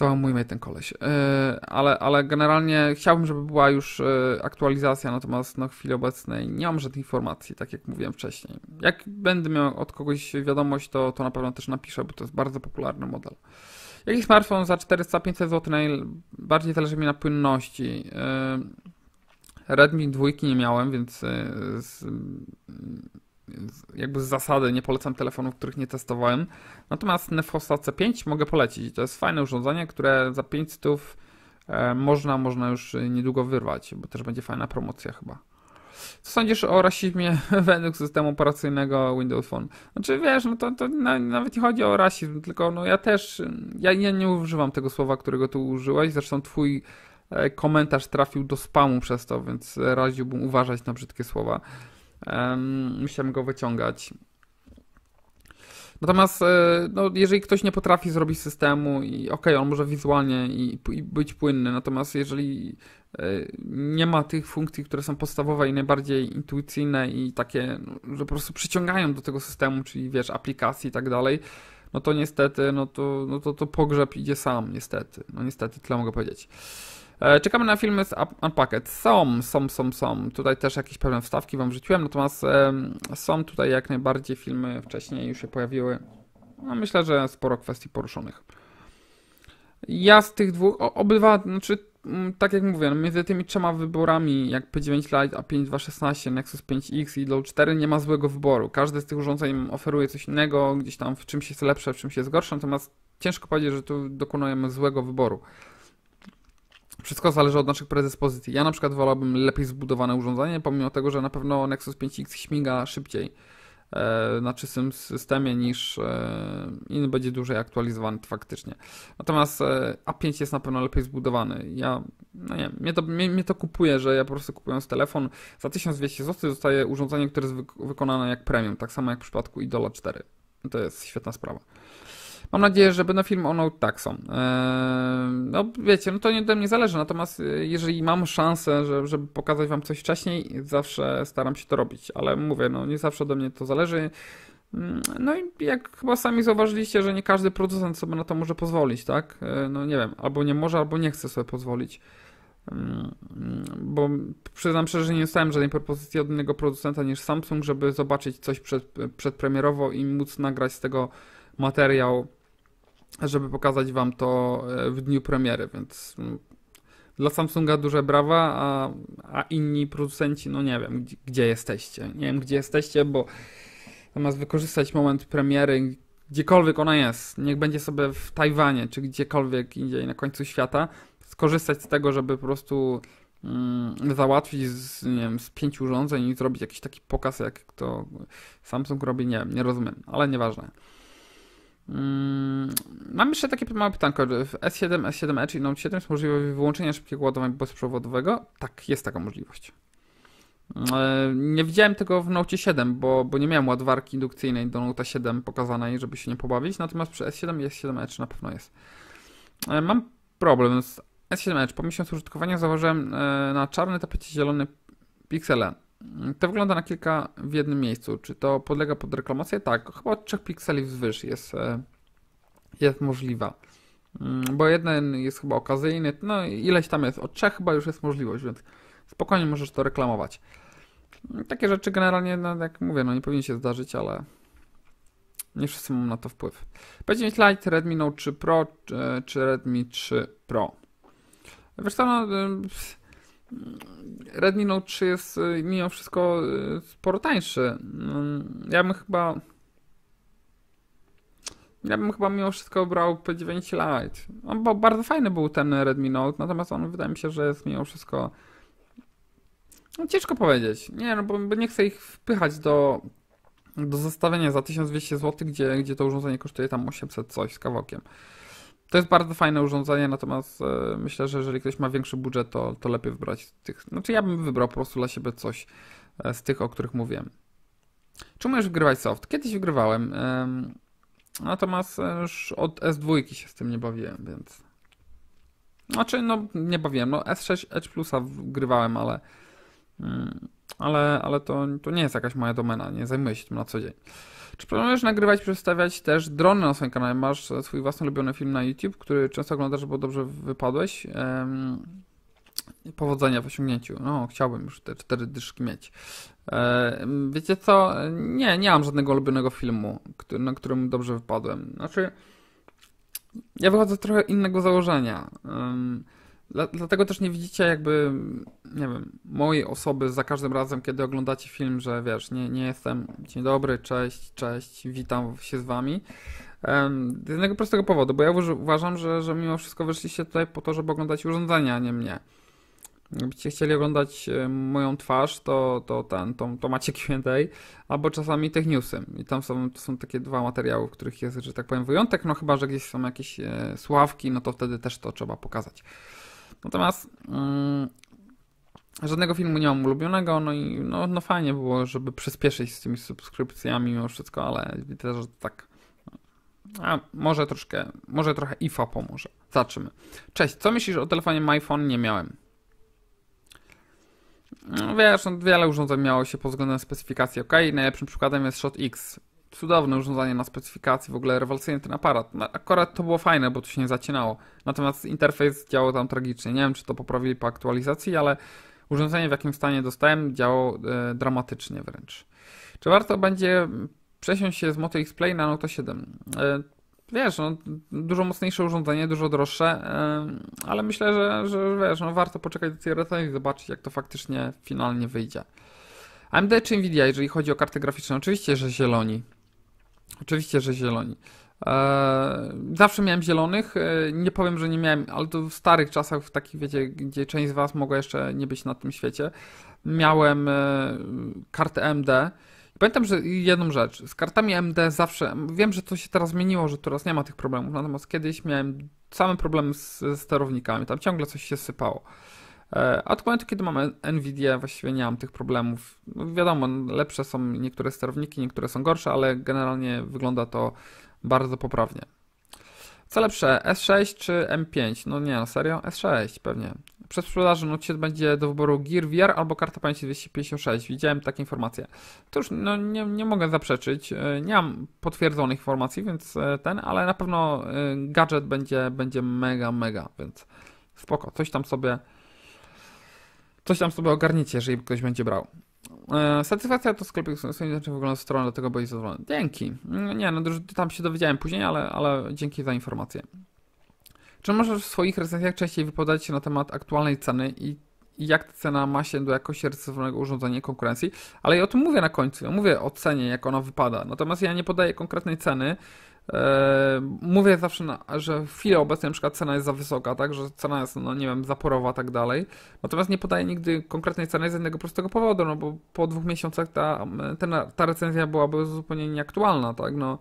Załamujmy ten koleś. E, ale, ale generalnie chciałbym, żeby była już e, aktualizacja, natomiast na chwili obecnej nie mam żadnych informacji, tak jak mówiłem wcześniej. Jak będę miał od kogoś wiadomość, to, to na pewno też napiszę, bo to jest bardzo popularny model. Jaki smartfon za 400-500 zł najbardziej zależy mi na płynności? E, Redmi dwójki nie miałem, więc jakby z zasady nie polecam telefonów, których nie testowałem. Natomiast Nefosa C5 mogę polecić. To jest fajne urządzenie, które za 500 e, można, można już e, niedługo wyrwać, bo też będzie fajna promocja chyba. Co sądzisz o rasizmie (laughs) według systemu operacyjnego Windows Phone? Znaczy wiesz, no to, to na, nawet nie chodzi o rasizm, tylko no ja też, ja, ja nie używam tego słowa, którego tu użyłeś, zresztą twój e, komentarz trafił do spamu przez to, więc radziłbym uważać na brzydkie słowa. Um, musiałem go wyciągać. Natomiast e, no, jeżeli ktoś nie potrafi zrobić systemu, i okej, okay, on może wizualnie i, i, być płynny, natomiast jeżeli e, nie ma tych funkcji, które są podstawowe i najbardziej intuicyjne i takie, no, że po prostu przyciągają do tego systemu, czyli wiesz, aplikacji i tak dalej, no to niestety, no to, no to, to pogrzeb idzie sam, niestety. No niestety, tyle mogę powiedzieć. E, czekamy na filmy z Unpacked. Są, są, są, są. Tutaj też jakieś pewne wstawki Wam wrzuciłem, natomiast są tutaj jak najbardziej filmy wcześniej już się pojawiły. No, myślę, że sporo kwestii poruszonych. Ja z tych dwóch, obydwa, znaczy, mm, tak jak mówię, no, między tymi trzema wyborami, jak P9 Lite, A5216, Nexus 5X i Low 4 nie ma złego wyboru. Każde z tych urządzeń oferuje coś innego, gdzieś tam w czymś jest lepsze, w czymś jest gorsze, natomiast ciężko powiedzieć, że tu dokonujemy złego wyboru. Wszystko zależy od naszych predyspozycji. Ja na przykład wolałbym lepiej zbudowane urządzenie, pomimo tego, że na pewno Nexus 5X śmiga szybciej e, na czystym systemie niż e, inny będzie dłużej aktualizowany faktycznie. Natomiast e, A5 jest na pewno lepiej zbudowany. Ja, no nie, mnie to, mnie, mnie to kupuje, że ja po prostu kupując telefon za 1200 zł zostaje urządzenie, które jest wykonane jak premium, tak samo jak w przypadku Idola 4. To jest świetna sprawa. Mam nadzieję, że będą filmy o tak są. Eee, no wiecie, no to nie ode mnie zależy, natomiast e, jeżeli mam szansę, żeby pokazać wam coś wcześniej, zawsze staram się to robić, ale mówię, no nie zawsze do mnie to zależy. Mm, no i jak chyba sami zauważyliście, że nie każdy producent sobie na to może pozwolić, tak? E, no nie wiem, albo nie może, albo nie chce sobie pozwolić. Mm, bo przyznam szczerze, że nie dostałem żadnej propozycji od innego producenta niż Samsung, żeby zobaczyć coś przed, przedpremierowo i móc nagrać z tego materiał żeby pokazać wam to e, w dniu premiery, więc mm, dla Samsunga duże brawa, a, a inni producenci, no nie wiem, gdzie, gdzie jesteście. Nie wiem, gdzie jesteście, bo zamiast wykorzystać moment premiery, gdziekolwiek ona jest, niech będzie sobie w Tajwanie, czy gdziekolwiek indziej na końcu świata, skorzystać z tego, żeby po prostu mm, załatwić z, nie wiem, z pięciu urządzeń i zrobić jakiś taki pokaz, jak to Samsung robi, nie wiem, nie rozumiem, ale nieważne. Mm, mam jeszcze takie małe pytanko. W S7, S7 Edge i Note 7 jest możliwe wyłączenie szybkiego ładowania bezprzewodowego? Tak, jest taka możliwość. E, nie widziałem tego w Note 7, bo, bo nie miałem ładowarki indukcyjnej do Note 7 pokazanej, żeby się nie pobawić, natomiast przy S7 i S7 Edge na pewno jest. E, mam problem z S7 Edge. Po miesiącu użytkowania zauważyłem e, na czarny tapecie zielony piksele. To wygląda na kilka w jednym miejscu. Czy to podlega pod reklamację? Tak, chyba od 3 pikseli wzwyż jest, e, jest możliwa. Mm, bo jeden jest chyba okazyjny, no ileś tam jest, od 3 chyba już jest możliwość, więc spokojnie możesz to reklamować. Mm, takie rzeczy generalnie, no, jak mówię, no nie powinny się zdarzyć, ale nie wszyscy mają na to wpływ. P9 Lite, Redmi Note 3 Pro czy, e, czy Redmi 3 Pro. Wiesz co, no, Redmi Note 3 jest y, mimo wszystko y, sporo tańszy. Mm, ja bym chyba. Ja bym chyba mimo wszystko brał P9 Lite. On bo bardzo fajny był ten Redmi Note, natomiast on wydaje mi się, że jest mimo wszystko. No, ciężko powiedzieć. Nie, no bo nie chcę ich wpychać do, do zestawienia za 1200 zł, gdzie, gdzie to urządzenie kosztuje tam 800 coś z kawałkiem. To jest bardzo fajne urządzenie, natomiast e, myślę, że jeżeli ktoś ma większy budżet, to, to lepiej wybrać tych. Znaczy ja bym wybrał po prostu dla siebie coś e, z tych, o których mówiłem. Czy umiesz wgrywać soft? Kiedyś wygrywałem. natomiast e, już od S2 się z tym nie bawiłem, więc... Znaczy, no nie bawiłem, no S6 Edge Plusa wgrywałem, ale Mm, ale, ale to, to nie jest jakaś moja domena, nie zajmuję się tym na co dzień. Czy planujesz nagrywać, przedstawiać też drony na swoim kanale? Masz e, swój własny ulubiony film na YouTube, który często oglądasz, bo dobrze wypadłeś. powodzenia w osiągnięciu. No, chciałbym już te cztery dyszki mieć. wiecie co? Nie, nie mam żadnego ulubionego filmu, który, na którym dobrze wypadłem. Znaczy, ja wychodzę z trochę innego założenia. Dlatego też nie widzicie jakby, nie wiem, mojej osoby za każdym razem, kiedy oglądacie film, że wiesz, nie, nie jestem, dzień dobry, cześć, cześć, witam się z wami. Z jednego prostego powodu, bo ja uważam, że, że mimo wszystko weszliście tutaj po to, żeby oglądać urządzenia, a nie mnie. Jakbyście chcieli oglądać e, moją twarz, to, to, ten, to, to macie Q&A, albo czasami tych newsy. I tam są, to są takie dwa materiały, w których jest, że tak powiem, wyjątek, no chyba, że gdzieś są jakieś e, sławki, no to wtedy też to trzeba pokazać. Natomiast mm, żadnego filmu nie mam ulubionego, no i no, no fajnie było, żeby przyspieszyć z tymi subskrypcjami mimo wszystko, ale widzę, że tak. No, a może troszkę, może trochę IFA pomoże. Zobaczymy. Cześć, co myślisz o telefonie MyPhone? Nie miałem. No wiesz, no, wiele urządzeń miało się pod względem specyfikacji ok. Najlepszym przykładem jest Shot X cudowne urządzenie na specyfikacji, w ogóle rewelacyjny ten aparat. No, akurat to było fajne, bo to się nie zacinało. Natomiast interfejs działał tam tragicznie. Nie wiem, czy to poprawili po aktualizacji, ale urządzenie, w jakim stanie dostałem, działało e, dramatycznie wręcz. Czy warto będzie przesiąść się z Moto X Play na Note 7? E, wiesz, no, dużo mocniejsze urządzenie, dużo droższe, e, ale myślę, że, że wiesz, no, warto poczekać do tej recenzji i zobaczyć, jak to faktycznie finalnie wyjdzie. AMD czy Nvidia, jeżeli chodzi o karty graficzne? Oczywiście, że zieloni. Oczywiście, że zieloni. E, zawsze miałem zielonych, e, nie powiem, że nie miałem, ale to w starych czasach, w takich, wiecie, gdzie część z Was mogła jeszcze nie być na tym świecie, miałem e, kartę MD. Pamiętam, że jedną rzecz, z kartami MD zawsze, wiem, że to się teraz zmieniło, że teraz nie ma tych problemów, natomiast kiedyś miałem same problemy z sterownikami, tam ciągle coś się sypało. E, a od momentu, kiedy mamy Nvidia, właściwie nie mam tych problemów. No, wiadomo, lepsze są niektóre sterowniki, niektóre są gorsze, ale generalnie wygląda to bardzo poprawnie. Co lepsze, S6 czy M5? No nie, no serio? S6 pewnie. przez sprzedaż no, będzie do wyboru Gear VR albo karta pamięci 256. Widziałem takie informacje. Cóż, no, nie, nie mogę zaprzeczyć. E, nie mam potwierdzonych informacji, więc e, ten, ale na pewno gadżet będzie, będzie mega, mega, więc spoko. Coś tam sobie coś tam sobie ogarniecie, jeżeli ktoś będzie brał. E, satysfakcja to sklepik znaczy wygląda strony, dlatego byłeś zadowolony. Dzięki. Mm, nie, no tam się dowiedziałem później, ale, ale dzięki za informację. Czy możesz w swoich recenzjach częściej wypowiadać się na temat aktualnej ceny i jak ta cena ma się do jakości rysowanego urządzenia i konkurencji, ale ja o tym mówię na końcu. Ja mówię o cenie, jak ona wypada. Natomiast ja nie podaję konkretnej ceny, E, mówię zawsze, że w chwili obecnej na przykład cena jest za wysoka, tak, że cena jest, no nie wiem, zaporowa, tak dalej. Natomiast nie podaję nigdy konkretnej ceny z jednego prostego powodu, no bo po dwóch miesiącach ta, ten, ta recenzja byłaby zupełnie nieaktualna, tak, no.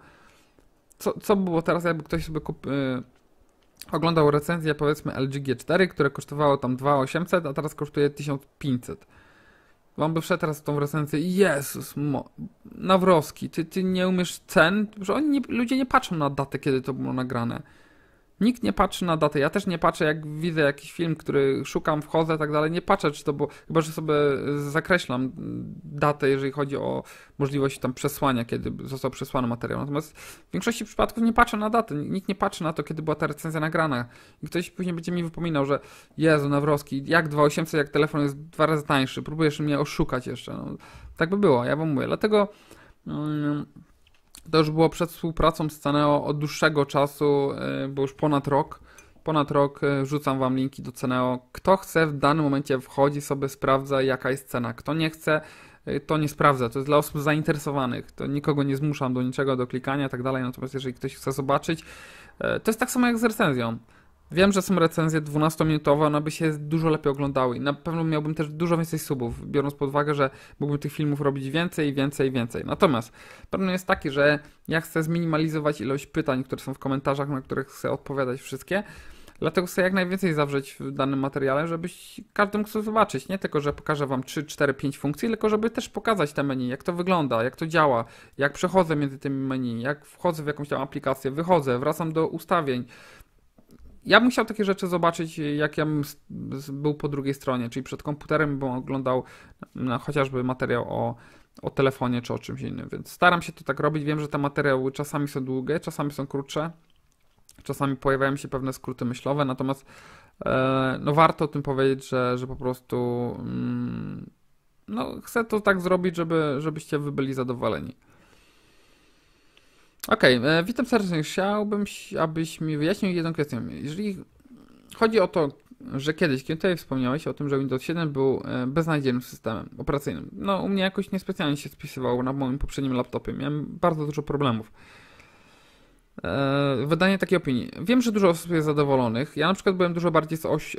Co, co było teraz, jakby ktoś sobie kupił, y, oglądał recenzję powiedzmy LG G4, które kosztowało tam 2800, a teraz kosztuje 1500. Wam by wszedł teraz w tą recenzję. Jezus, mo- Nawrowski, ty, ty nie umiesz cen? Że oni nie, ludzie nie patrzą na datę, kiedy to było nagrane. Nikt nie patrzy na datę. Ja też nie patrzę, jak widzę jakiś film, który szukam, wchodzę i tak dalej. Nie patrzę, czy to było. Chyba, że sobie zakreślam datę, jeżeli chodzi o możliwość tam przesłania, kiedy został przesłany materiał. Natomiast w większości przypadków nie patrzę na datę. Nikt nie patrzy na to, kiedy była ta recenzja nagrana. I ktoś później będzie mi wypominał, że Jezu, Nawrowski, jak 2800, jak telefon jest dwa razy tańszy. Próbujesz mnie oszukać jeszcze. No, tak by było, ja wam mówię. Dlatego. Yy, to już było przed współpracą z Ceneo od dłuższego czasu, y, bo już ponad rok. Ponad rok y, rzucam Wam linki do Ceneo. Kto chce w danym momencie wchodzi sobie, sprawdza jaka jest cena. Kto nie chce, y, to nie sprawdza. To jest dla osób zainteresowanych. To nikogo nie zmuszam do niczego, do klikania i tak dalej. Natomiast jeżeli ktoś chce zobaczyć, to jest tak samo jak z recenzją. Wiem, że są recenzje 12-minutowe, one by się dużo lepiej oglądały i na pewno miałbym też dużo więcej subów, biorąc pod uwagę, że mógłbym tych filmów robić więcej, więcej, więcej. Natomiast problem jest taki, że ja chcę zminimalizować ilość pytań, które są w komentarzach, na których chcę odpowiadać wszystkie, Dlatego chcę jak najwięcej zawrzeć w danym materiale, żebyś mógł chciał zobaczyć. Nie tylko, że pokażę Wam 3, 4, 5 funkcji, tylko żeby też pokazać te menu, jak to wygląda, jak to działa, jak przechodzę między tymi menu, jak wchodzę w jakąś tam aplikację, wychodzę, wracam do ustawień, ja bym chciał takie rzeczy zobaczyć, jak ja bym był po drugiej stronie, czyli przed komputerem bym oglądał no, chociażby materiał o, o telefonie czy o czymś innym, więc staram się to tak robić. Wiem, że te materiały czasami są długie, czasami są krótsze, czasami pojawiają się pewne skróty myślowe, natomiast e, no, warto o tym powiedzieć, że, że po prostu mm, no, chcę to tak zrobić, żeby, żebyście wy byli zadowoleni. Okej, okay, e, witam serdecznie. Chciałbym, abyś mi wyjaśnił jedną kwestię. Jeżeli chodzi o to, że kiedyś, kiedy tutaj wspomniałeś o tym, że Windows 7 był e, beznadziejnym systemem operacyjnym. No, u mnie jakoś niespecjalnie się spisywało na moim poprzednim laptopie. Miałem bardzo dużo problemów. E, wydanie takiej opinii. Wiem, że dużo osób jest zadowolonych. Ja na przykład byłem dużo bardziej z, oś,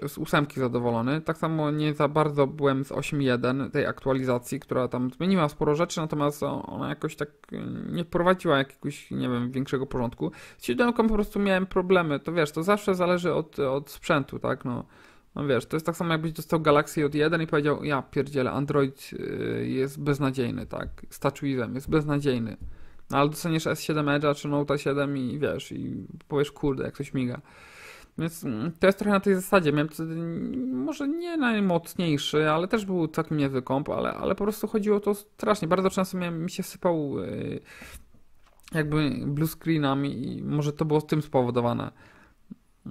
z zadowolony. Tak samo nie za bardzo byłem z 8.1 tej aktualizacji, która tam zmieniła sporo rzeczy, natomiast ona jakoś tak e, nie wprowadziła jakiegoś, nie wiem, większego porządku. Z 7 po prostu miałem problemy. To wiesz, to zawsze zależy od, od sprzętu, tak? No. No wiesz, to jest tak samo jakbyś dostał Galaxy od 1 i powiedział, ja pierdzielę, Android e, jest beznadziejny, tak? Z touchwizem jest beznadziejny. No ale dostaniesz S7 Edge'a czy Note 7 i wiesz, i powiesz, kurde, jak coś miga. Więc mm, to jest trochę na tej zasadzie. Miałem wtedy, mm, może nie najmocniejszy, ale też był taki niezły komp, ale, ale po prostu chodziło to strasznie. Bardzo często miałem, mi się sypał yy, jakby blue screenami i może to było tym spowodowane.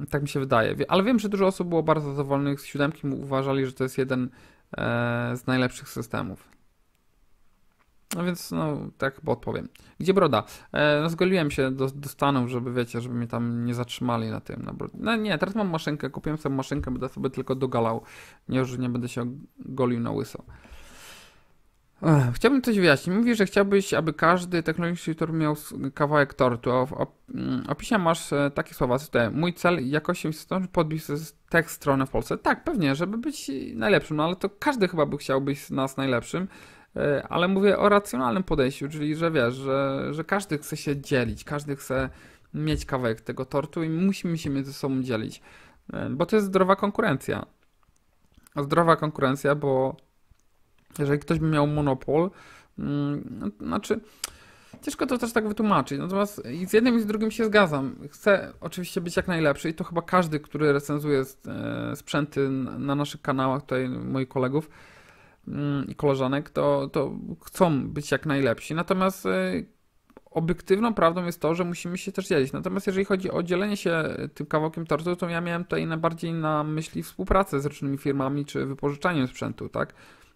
Tak mi się wydaje. Ale wiem, że dużo osób było bardzo zadowolonych z siódemki, uważali, że to jest jeden e, z najlepszych systemów. No więc, no, tak odpowiem. Gdzie broda? E, no, zgoliłem się do, do Stanów, żeby, wiecie, żeby mnie tam nie zatrzymali na tym. Na no brod... No nie, teraz mam maszynkę, kupiłem sobie maszynkę, będę sobie tylko dogalał. Nie, już nie będę się golił na łyso. Ech, chciałbym coś wyjaśnić. Mówisz, że chciałbyś, aby każdy technologiczny tor miał kawałek tortu. O, mm, opisie masz e, takie słowa, tutaj. Mój cel się systemu podbić tekst stronę w Polsce. Tak, pewnie, żeby być najlepszym, no ale to każdy chyba by chciał być z nas najlepszym. E, ale mówię o racjonalnym podejściu, czyli że wiesz, że, że każdy chce się dzielić, każdy chce mieć kawałek tego tortu i musimy się między sobą dzielić, e, bo to jest zdrowa konkurencja. Zdrowa konkurencja, bo jeżeli ktoś by miał monopol, mm, no, znaczy ciężko to też tak wytłumaczyć. Natomiast i z jednym i z drugim się zgadzam. Chcę oczywiście być jak najlepszy i to chyba każdy, który recenzuje e, sprzęty na naszych kanałach, tutaj moich kolegów, i mm, koleżanek, to, to chcą być jak najlepsi. Natomiast y, obiektywną prawdą jest to, że musimy się też dzielić. Natomiast jeżeli chodzi o dzielenie się y, tym kawałkiem tortu, to ja miałem tutaj najbardziej na myśli współpracę z różnymi firmami czy wypożyczaniem sprzętu, tak?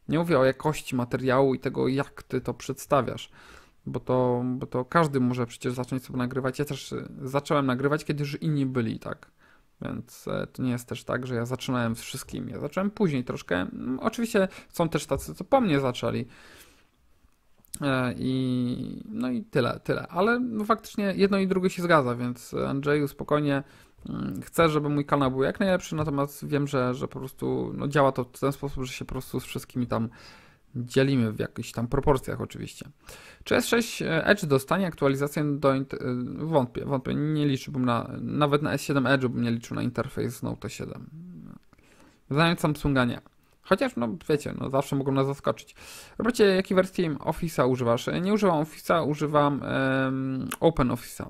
Nie mówię o jakości materiału i tego, jak ty to przedstawiasz, bo to, bo to każdy może przecież zacząć sobie nagrywać. Ja też y, zacząłem nagrywać, kiedy już inni byli, tak? Więc e, to nie jest też tak, że ja zaczynałem z wszystkim. Ja zacząłem później troszkę. Mm, oczywiście są też tacy, co po mnie zaczęli. E, I no i tyle, tyle. Ale no faktycznie jedno i drugie się zgadza, więc e, Andrzeju spokojnie mm, chcę, żeby mój kanał był jak najlepszy, natomiast wiem, że, że po prostu no działa to w ten sposób, że się po prostu z wszystkimi tam dzielimy w jakichś tam proporcjach oczywiście. Czy S6 e, Edge dostanie aktualizację do... E, wątpię, wątpię, nie liczyłbym na... Nawet na S7 Edge bym nie liczył na interfejs Note 7. Znając Samsunga nie. Chociaż, no wiecie, no zawsze mogą nas zaskoczyć. Robicie, jakiej wersji Office'a używasz? E, nie używam Office'a, używam um, Open Office'a.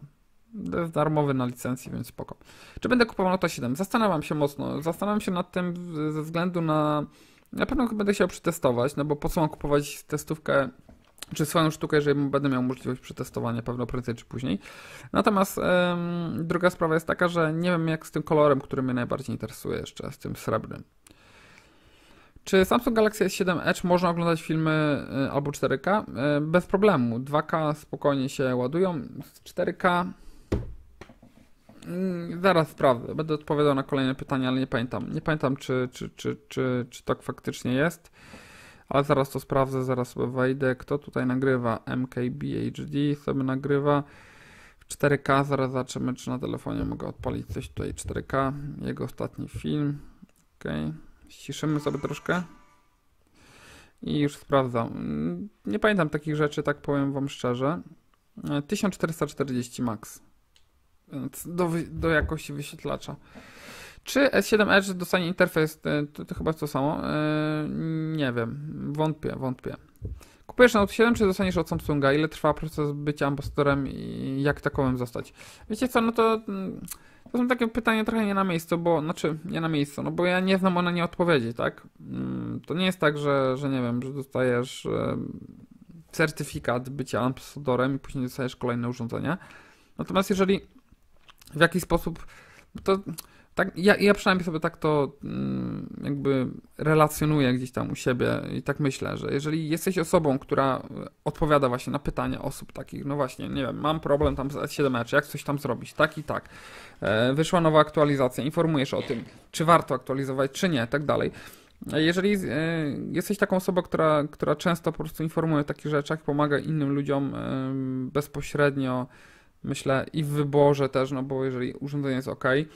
Darmowy na licencji, więc spoko. Czy będę kupował Note 7? Zastanawiam się mocno. Zastanawiam się nad tym ze względu na na pewno będę chciał przetestować, no bo po co mam kupować testówkę czy swoją sztukę, jeżeli będę miał możliwość przetestowania, pewno prędzej czy później. Natomiast ym, druga sprawa jest taka, że nie wiem jak z tym kolorem, który mnie najbardziej interesuje jeszcze, z tym srebrnym. Czy Samsung Galaxy S7 Edge można oglądać filmy y, albo 4K? Y, bez problemu. 2K spokojnie się ładują. 4K Mm, zaraz sprawdzę. Będę odpowiadał na kolejne pytania, ale nie pamiętam. Nie pamiętam, czy, czy, czy, czy, czy tak faktycznie jest. Ale zaraz to sprawdzę, zaraz sobie wejdę. Kto tutaj nagrywa? MKBHD sobie nagrywa. 4K, zaraz zobaczymy, czy na telefonie mogę odpalić coś tutaj 4K. Jego ostatni film. Ok. Ściszymy sobie troszkę. I już sprawdzam. Mm, nie pamiętam takich rzeczy, tak powiem Wam szczerze. 1440 e, max do, do jakości wyświetlacza. Czy S7 Edge dostanie interfejs? To, to chyba to samo. E, nie wiem. Wątpię, wątpię. Kupujesz Note 7 czy dostaniesz od Samsunga? Ile trwa proces bycia ambasadorem i jak takowym zostać? Wiecie co, no to mm, to są takie pytania trochę nie na miejscu, bo znaczy nie na miejscu, no bo ja nie znam ona nie odpowiedzi, tak? Mm, to nie jest tak, że, że nie wiem, że dostajesz e, certyfikat bycia ambasadorem i później dostajesz kolejne urządzenia. Natomiast jeżeli w jaki sposób to tak, ja, ja przynajmniej sobie tak to mm, jakby relacjonuję gdzieś tam u siebie i tak myślę, że jeżeli jesteś osobą, która odpowiada właśnie na pytania osób takich, no właśnie, nie wiem, mam problem tam z S7, czy jak coś tam zrobić, tak i tak, e, wyszła nowa aktualizacja, informujesz o tym, czy warto aktualizować, czy nie, tak dalej. Jeżeli e, jesteś taką osobą, która, która często po prostu informuje o takich rzeczach, pomaga innym ludziom e, bezpośrednio, myślę, i w wyborze też, no bo jeżeli urządzenie jest ok, e,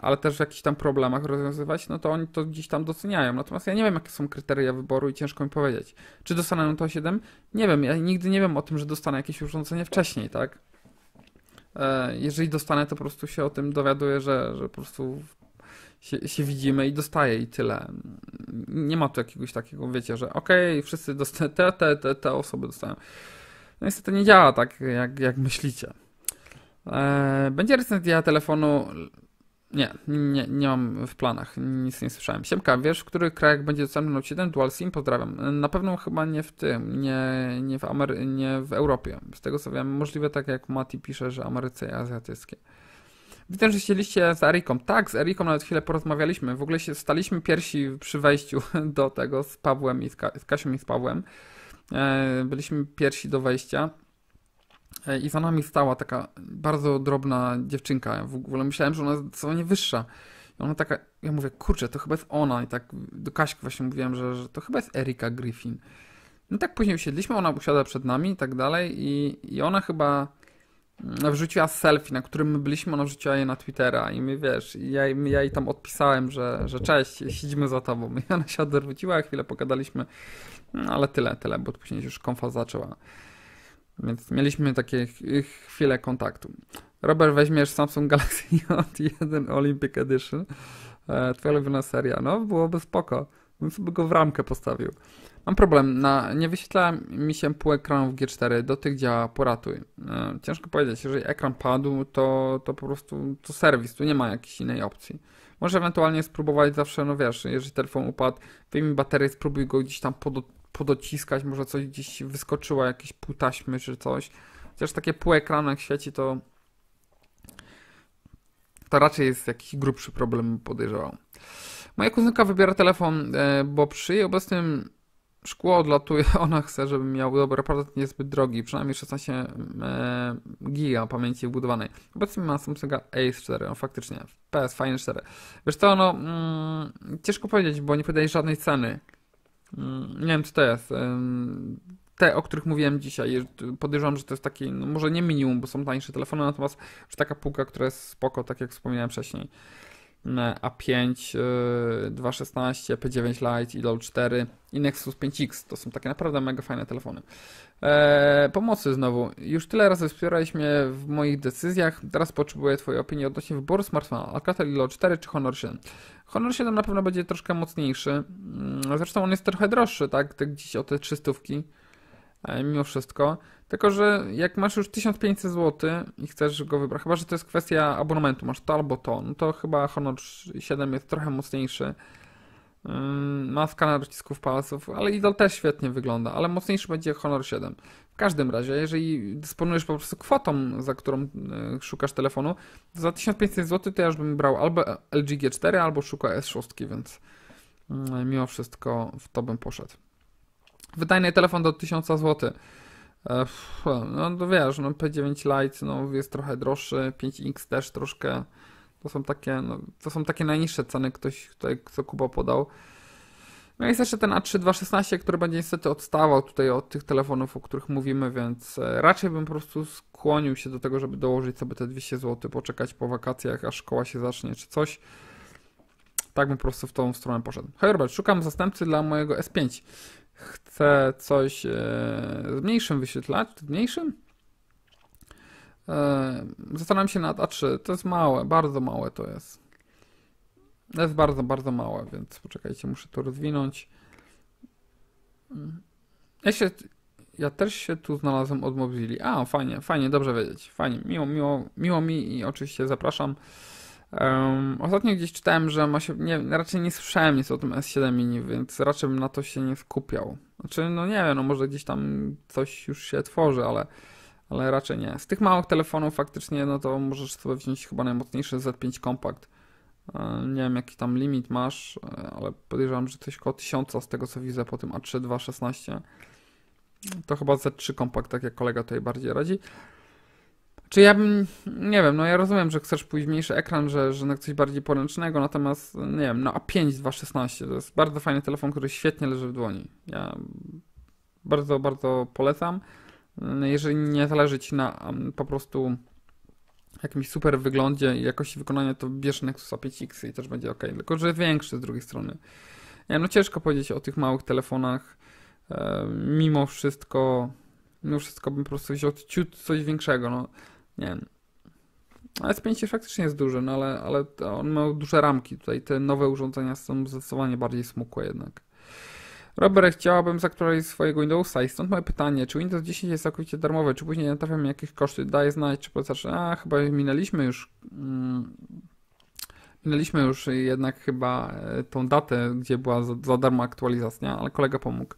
ale też w jakichś tam problemach rozwiązywać, no to oni to gdzieś tam doceniają. Natomiast ja nie wiem, jakie są kryteria wyboru i ciężko mi powiedzieć. Czy dostanę to 7? Nie wiem, ja nigdy nie wiem o tym, że dostanę jakieś urządzenie wcześniej, tak? E, jeżeli dostanę, to po prostu się o tym dowiaduję, że, że po prostu się, się widzimy i dostaję i tyle. Nie ma tu jakiegoś takiego, wiecie, że okej, okay, wszyscy dostają, te, te, te, te osoby dostają. No niestety nie działa tak, jak, jak myślicie. E, będzie recenzja telefonu. Nie, nie, nie mam w planach, nic nie słyszałem. Siemka, wiesz, w których krajach będzie dostępny Note 7 Dual SIM? Pozdrawiam. E, na pewno chyba nie w tym, nie, nie, w, Amery- nie w Europie. Z tego co wiem, możliwe tak jak Mati pisze, że Ameryce i azjatyckie. Widzę, że siedzieliście z Ericą. Tak, z Ericą nawet chwilę porozmawialiśmy. W ogóle się staliśmy pierwsi przy wejściu (laughs) do tego z Pawłem i z, Ka- z Kasią i z Pawłem. E, byliśmy pierwsi do wejścia. E, i za nami stała taka bardzo drobna dziewczynka. W ogóle myślałem, że ona jest co nie wyższa. I ona taka, ja mówię, kurczę, to chyba jest ona. I tak do Kaśki właśnie mówiłem, że, że to chyba jest Erika Griffin. No tak później usiedliśmy, ona usiada przed nami i tak dalej i, i ona chyba mm, wrzuciła selfie, na którym my byliśmy, ona wrzuciła je na Twittera i my, wiesz, ja, ja jej tam odpisałem, że, że cześć, siedzimy za tobą. I ona się odwróciła, chwilę pogadaliśmy, no, ale tyle, tyle, bo później już konfa zaczęła. Więc mieliśmy takie chwile kontaktu. Robert, weźmiesz Samsung Galaxy (laughs) J1 Olympic Edition. E, twoja ulubiona seria. No, byłoby spoko. Bym sobie go w ramkę postawił. Mam problem. Na, nie wyświetla mi się pół ekranów G4. Do tych działa poratuj. E, ciężko powiedzieć. Jeżeli ekran padł, to, to po prostu to serwis. Tu nie ma jakiejś innej opcji. Może ewentualnie spróbować zawsze, no wiesz, jeżeli telefon upadł, wyjmij baterię, spróbuj go gdzieś tam pod, podociskać, może coś gdzieś wyskoczyło, jakieś pół taśmy czy coś. Chociaż takie pół ekranu jak świeci to to raczej jest jakiś grubszy problem, podejrzewam. Moja kuzynka wybiera telefon, e, bo przy jej obecnym szkło odlatuje, (laughs) ona chce, żeby miał dobry aparat niezbyt drogi, przynajmniej 16 e, giga pamięci wbudowanej. Obecnie ma Samsunga A4, no faktycznie, PS fajne 4. Wiesz co, no, mm, ciężko powiedzieć, bo nie podaje żadnej ceny. Mm, nie wiem, czy to jest. Te, o których mówiłem dzisiaj, podejrzewam, że to jest taki, no może nie minimum, bo są tańsze telefony, natomiast że taka półka, która jest spoko, tak jak wspomniałem wcześniej. A5 216, P9 Lite i 4 i Nexus 5X. To są takie naprawdę mega fajne telefony. Eee, pomocy znowu. Już tyle razy wspieraliśmy mnie w moich decyzjach. Teraz potrzebuję Twojej opinii odnośnie wyboru smartfona. Alcatel Ilo 4 czy Honor 7? Honor 7 na pewno będzie troszkę mocniejszy. Mm, zresztą on jest trochę droższy, tak? tak gdzieś o te 300. E, mimo wszystko. Tylko, że jak masz już 1500 zł i chcesz go wybrać, chyba, że to jest kwestia abonamentu, masz to albo to, no to chyba Honor 7 jest trochę mocniejszy. Mm, ma skaner odcisków palców, ale Idol też świetnie wygląda, ale mocniejszy będzie Honor 7. W każdym razie, jeżeli dysponujesz po prostu kwotą, za którą e, szukasz telefonu, to za 1500 zł to ja już bym brał albo LG G4, albo szuka S6, więc mm, mimo wszystko w to bym poszedł wydajny telefon do 1000 zł. E, no to wiesz, no P9 Lite no, jest trochę droższy, 5X też troszkę. To są takie, no, to są takie najniższe ceny, ktoś tutaj, co Kuba podał. No jest jeszcze ten A3216, który będzie niestety odstawał tutaj od tych telefonów, o których mówimy, więc e, raczej bym po prostu skłonił się do tego, żeby dołożyć sobie te 200 zł, poczekać po wakacjach, aż szkoła się zacznie czy coś. Tak bym po prostu w tą stronę poszedł. Hej Robert, szukam zastępcy dla mojego S5 chcę coś z e, mniejszym wyświetlacz, mniejszym, e, zastanawiam się nad A3. To jest małe, bardzo małe to jest. To jest bardzo, bardzo małe, więc poczekajcie, muszę to rozwinąć. Ja, się, ja też się tu znalazłem od Mozilla. A, fajnie, fajnie, dobrze wiedzieć. Fajnie, miło, miło, miło mi i oczywiście zapraszam. Um, ostatnio gdzieś czytałem, że ma się. Nie, raczej nie słyszałem nic o tym S7 Mini, więc raczej bym na to się nie skupiał. Znaczy, no nie wiem, no może gdzieś tam coś już się tworzy, ale, ale raczej nie. Z tych małych telefonów faktycznie, no to możesz sobie wziąć chyba najmocniejszy Z5 Compact. E, nie wiem, jaki tam limit masz, e, ale podejrzewam, że coś koło 1000 z tego co widzę po tym A3 216. To chyba Z3 Compact, tak jak kolega tutaj bardziej radzi. Czy ja bym, nie wiem, no ja rozumiem, że chcesz pójść w mniejszy ekran, że, że na coś bardziej poręcznego, natomiast, nie wiem, no A5 216 to jest bardzo fajny telefon, który świetnie leży w dłoni. Ja bardzo, bardzo polecam. No, jeżeli nie zależy Ci na mm, po prostu jakimś super wyglądzie i jakości wykonania, to bierz Nexus A5X i też będzie ok, tylko że jest większy z drugiej strony. Ja, no ciężko powiedzieć o tych małych telefonach. E, mimo wszystko, mimo wszystko bym po prostu wziął ciut coś większego, no nie wiem. Ale S5 faktycznie jest duży, no ale, ale on ma duże ramki tutaj. Te nowe urządzenia są zdecydowanie bardziej smukłe jednak. Robert, chciałabym zaktualizować swojego Windowsa i stąd moje pytanie, czy Windows 10 jest całkowicie darmowe, czy później natrafiam jakieś koszty, daje znać, czy procesor, a chyba minęliśmy już, mm, minęliśmy już jednak chyba e, tą datę, gdzie była za, za darmo aktualizacja, ale kolega pomógł.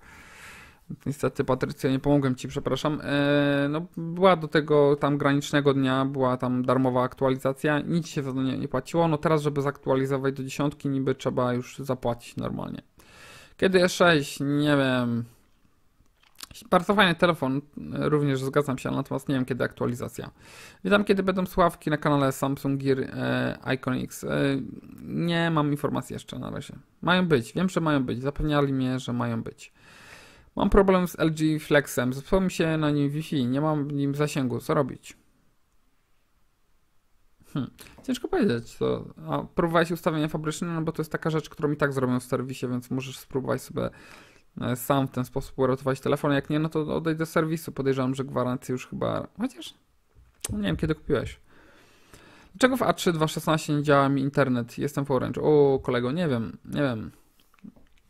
Niestety, Patrycja, nie pomogłem ci, przepraszam. Eee, no, była do tego tam granicznego dnia, była tam darmowa aktualizacja, nic się za to nie, nie płaciło. No teraz, żeby zaktualizować do dziesiątki, niby trzeba już zapłacić normalnie. Kiedy E6, nie wiem. Bardzo fajny telefon, również zgadzam się, natomiast nie wiem kiedy aktualizacja. Witam, kiedy będą sławki na kanale Samsung Gear e, Icon X. E, nie mam informacji jeszcze na razie. Mają być, wiem, że mają być, zapewniali mnie, że mają być. Mam problem z LG Flexem. Zepsuło mi się na nim Wi-Fi. Nie mam w nim zasięgu. Co robić? Hmm. Ciężko powiedzieć. To, a próbowałeś ustawienia fabryczne, no bo to jest taka rzecz, którą i tak zrobią w serwisie, więc możesz spróbować sobie e, sam w ten sposób uratować telefon. Jak nie, no to odejdę do serwisu. Podejrzewam, że gwarancję już chyba... Chociaż no nie wiem, kiedy kupiłeś. Dlaczego w A3 2.16 nie działa mi internet? Jestem w Orange. O, kolego, nie wiem. Nie wiem.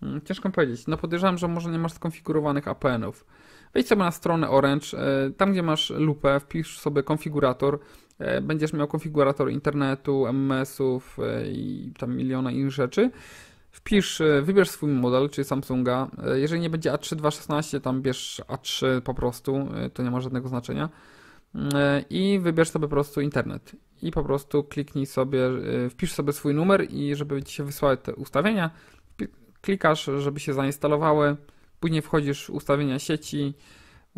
Mm, ciężko powiedzieć. No podejrzewam, że może nie masz skonfigurowanych APN-ów. Wejdź sobie na stronę Orange, e, tam gdzie masz lupę, wpisz sobie konfigurator, e, będziesz miał konfigurator internetu, MS-ów e, i tam miliona innych rzeczy. Wpisz, wybierz swój model, czyli Samsunga. Jeżeli nie będzie A3216, tam bierz A3 po prostu, to nie ma żadnego znaczenia. Mm, I wybierz sobie po prostu internet. I po prostu kliknij sobie, wpisz sobie swój numer i żeby ci się wysłały te ustawienia, klikasz, żeby się zainstalowały. Później wchodzisz w ustawienia sieci,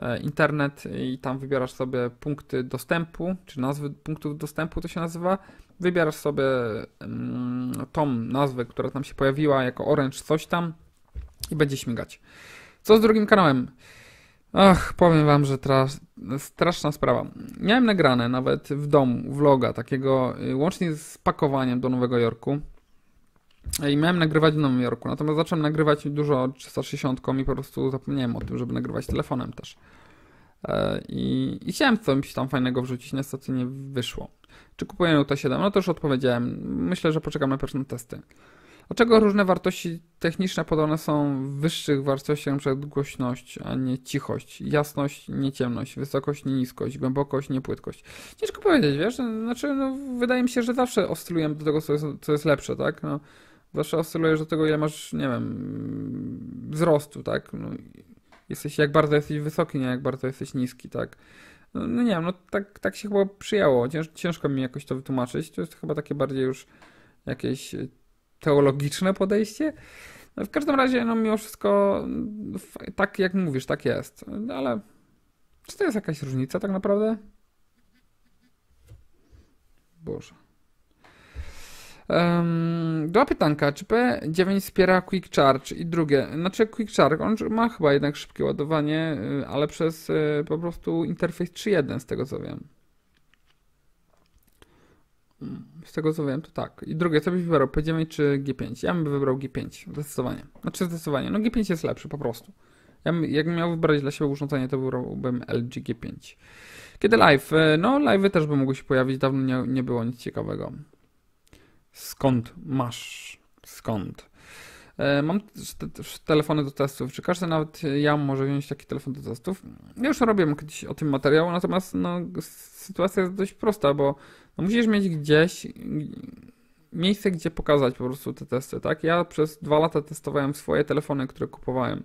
e, internet i tam wybierasz sobie punkty dostępu, czy nazwy punktów dostępu to się nazywa. Wybierasz sobie mm, tą nazwę, która tam się pojawiła jako Orange coś tam i będzie śmigać. Co z drugim kanałem? Ach, powiem wam, że teraz straszna sprawa. Miałem nagrane nawet w domu vloga takiego y, łącznie z pakowaniem do Nowego Jorku. I miałem nagrywać w Nowym Jorku, natomiast zacząłem nagrywać dużo 360 i po prostu zapomniałem o tym, żeby nagrywać telefonem też. E, I, I chciałem coś tam fajnego wrzucić, niestety nie wyszło. Czy kupuję ut 7? No to już odpowiedziałem. Myślę, że poczekamy na pewne testy. Dlaczego różne wartości techniczne podane są w wyższych wartościach, np. głośność, a nie cichość, jasność, nie ciemność, wysokość, nie niskość, głębokość, nie płytkość? Ciężko powiedzieć, wiesz? Znaczy, no, wydaje mi się, że zawsze oscylujemy do tego, co jest, co jest lepsze, tak? No, zawsze oscylujesz do tego, ile masz, nie wiem, wzrostu, tak? No, jesteś, jak bardzo jesteś wysoki, nie jak bardzo jesteś niski, tak? No, no nie wiem, no tak, tak się chyba przyjęło. Cięż, ciężko mi jakoś to wytłumaczyć. To jest chyba takie bardziej już jakieś e, teologiczne podejście. No, w każdym razie, no mimo wszystko, tak jak mówisz, tak jest. No, ale czy to jest jakaś różnica tak naprawdę? Boże. Um, była pytanka, czy P9 wspiera Quick Charge i drugie, znaczy Quick Charge, on ma chyba jednak szybkie ładowanie, y, ale przez y, po prostu interfejs 3.1 z tego co wiem. Mm, z tego co wiem, to tak. I drugie, co byś wybrał, P9 czy G5? Ja bym wybrał G5, zdecydowanie. Znaczy zdecydowanie, no G5 jest lepszy po prostu. Ja bym, jakbym miał wybrać dla siebie urządzenie, to wybrałbym LG G5. Kiedy live? Y, no, live'y też by mogły się pojawić, dawno nie, nie było nic ciekawego. Skąd masz? Skąd? E, mam telefony do testów. Czy każdy, nawet ja, może wziąć taki telefon do testów? Ja już robiłem kiedyś o tym materiał, natomiast no, sytuacja jest dość prosta, bo no, musisz mieć gdzieś miejsce, gdzie pokazać po prostu te testy. Tak? Ja przez dwa lata testowałem swoje telefony, które kupowałem,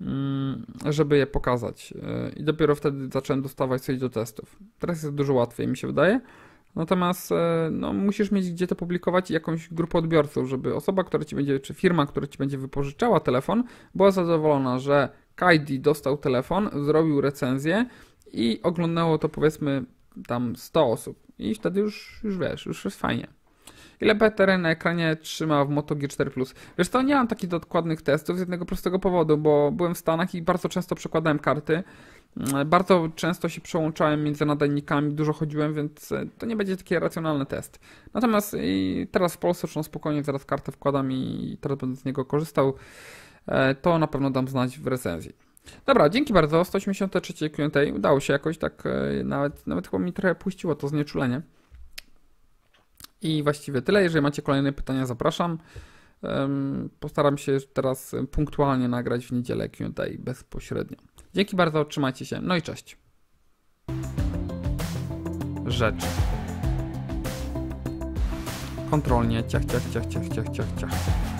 mm, żeby je pokazać. E, I dopiero wtedy zacząłem dostawać coś do testów. Teraz jest dużo łatwiej, mi się wydaje. Natomiast e, no, musisz mieć gdzie to publikować i jakąś grupę odbiorców, żeby osoba, która ci będzie, czy firma, która ci będzie wypożyczała telefon, była zadowolona, że Kaidi dostał telefon, zrobił recenzję i oglądało to powiedzmy tam 100 osób. I wtedy już, już wiesz, już jest fajnie. Ile baterii na ekranie trzyma w Moto G4 Plus? Wiesz to nie mam takich dokładnych testów z jednego prostego powodu, bo byłem w Stanach i bardzo często przekładałem karty Mm, bardzo często się przełączałem między nadajnikami, dużo chodziłem, więc e, to nie będzie taki racjonalny test. Natomiast teraz w Polsce już spokojnie zaraz kartę wkładam i teraz będę z niego korzystał. E, to na pewno dam znać w recenzji. Dobra, dzięki bardzo. 183 Q&A. Udało się jakoś tak, e, nawet, nawet chyba mi trochę puściło to znieczulenie. I właściwie tyle. Jeżeli macie kolejne pytania, zapraszam. Postaram się teraz punktualnie nagrać w niedzielę Q&A bezpośrednio. Dzięki bardzo, trzymajcie się, no i cześć. Rzecz. Kontrolnie, ciach, ciach, ciach, ciach, ciach, ciach, ciach.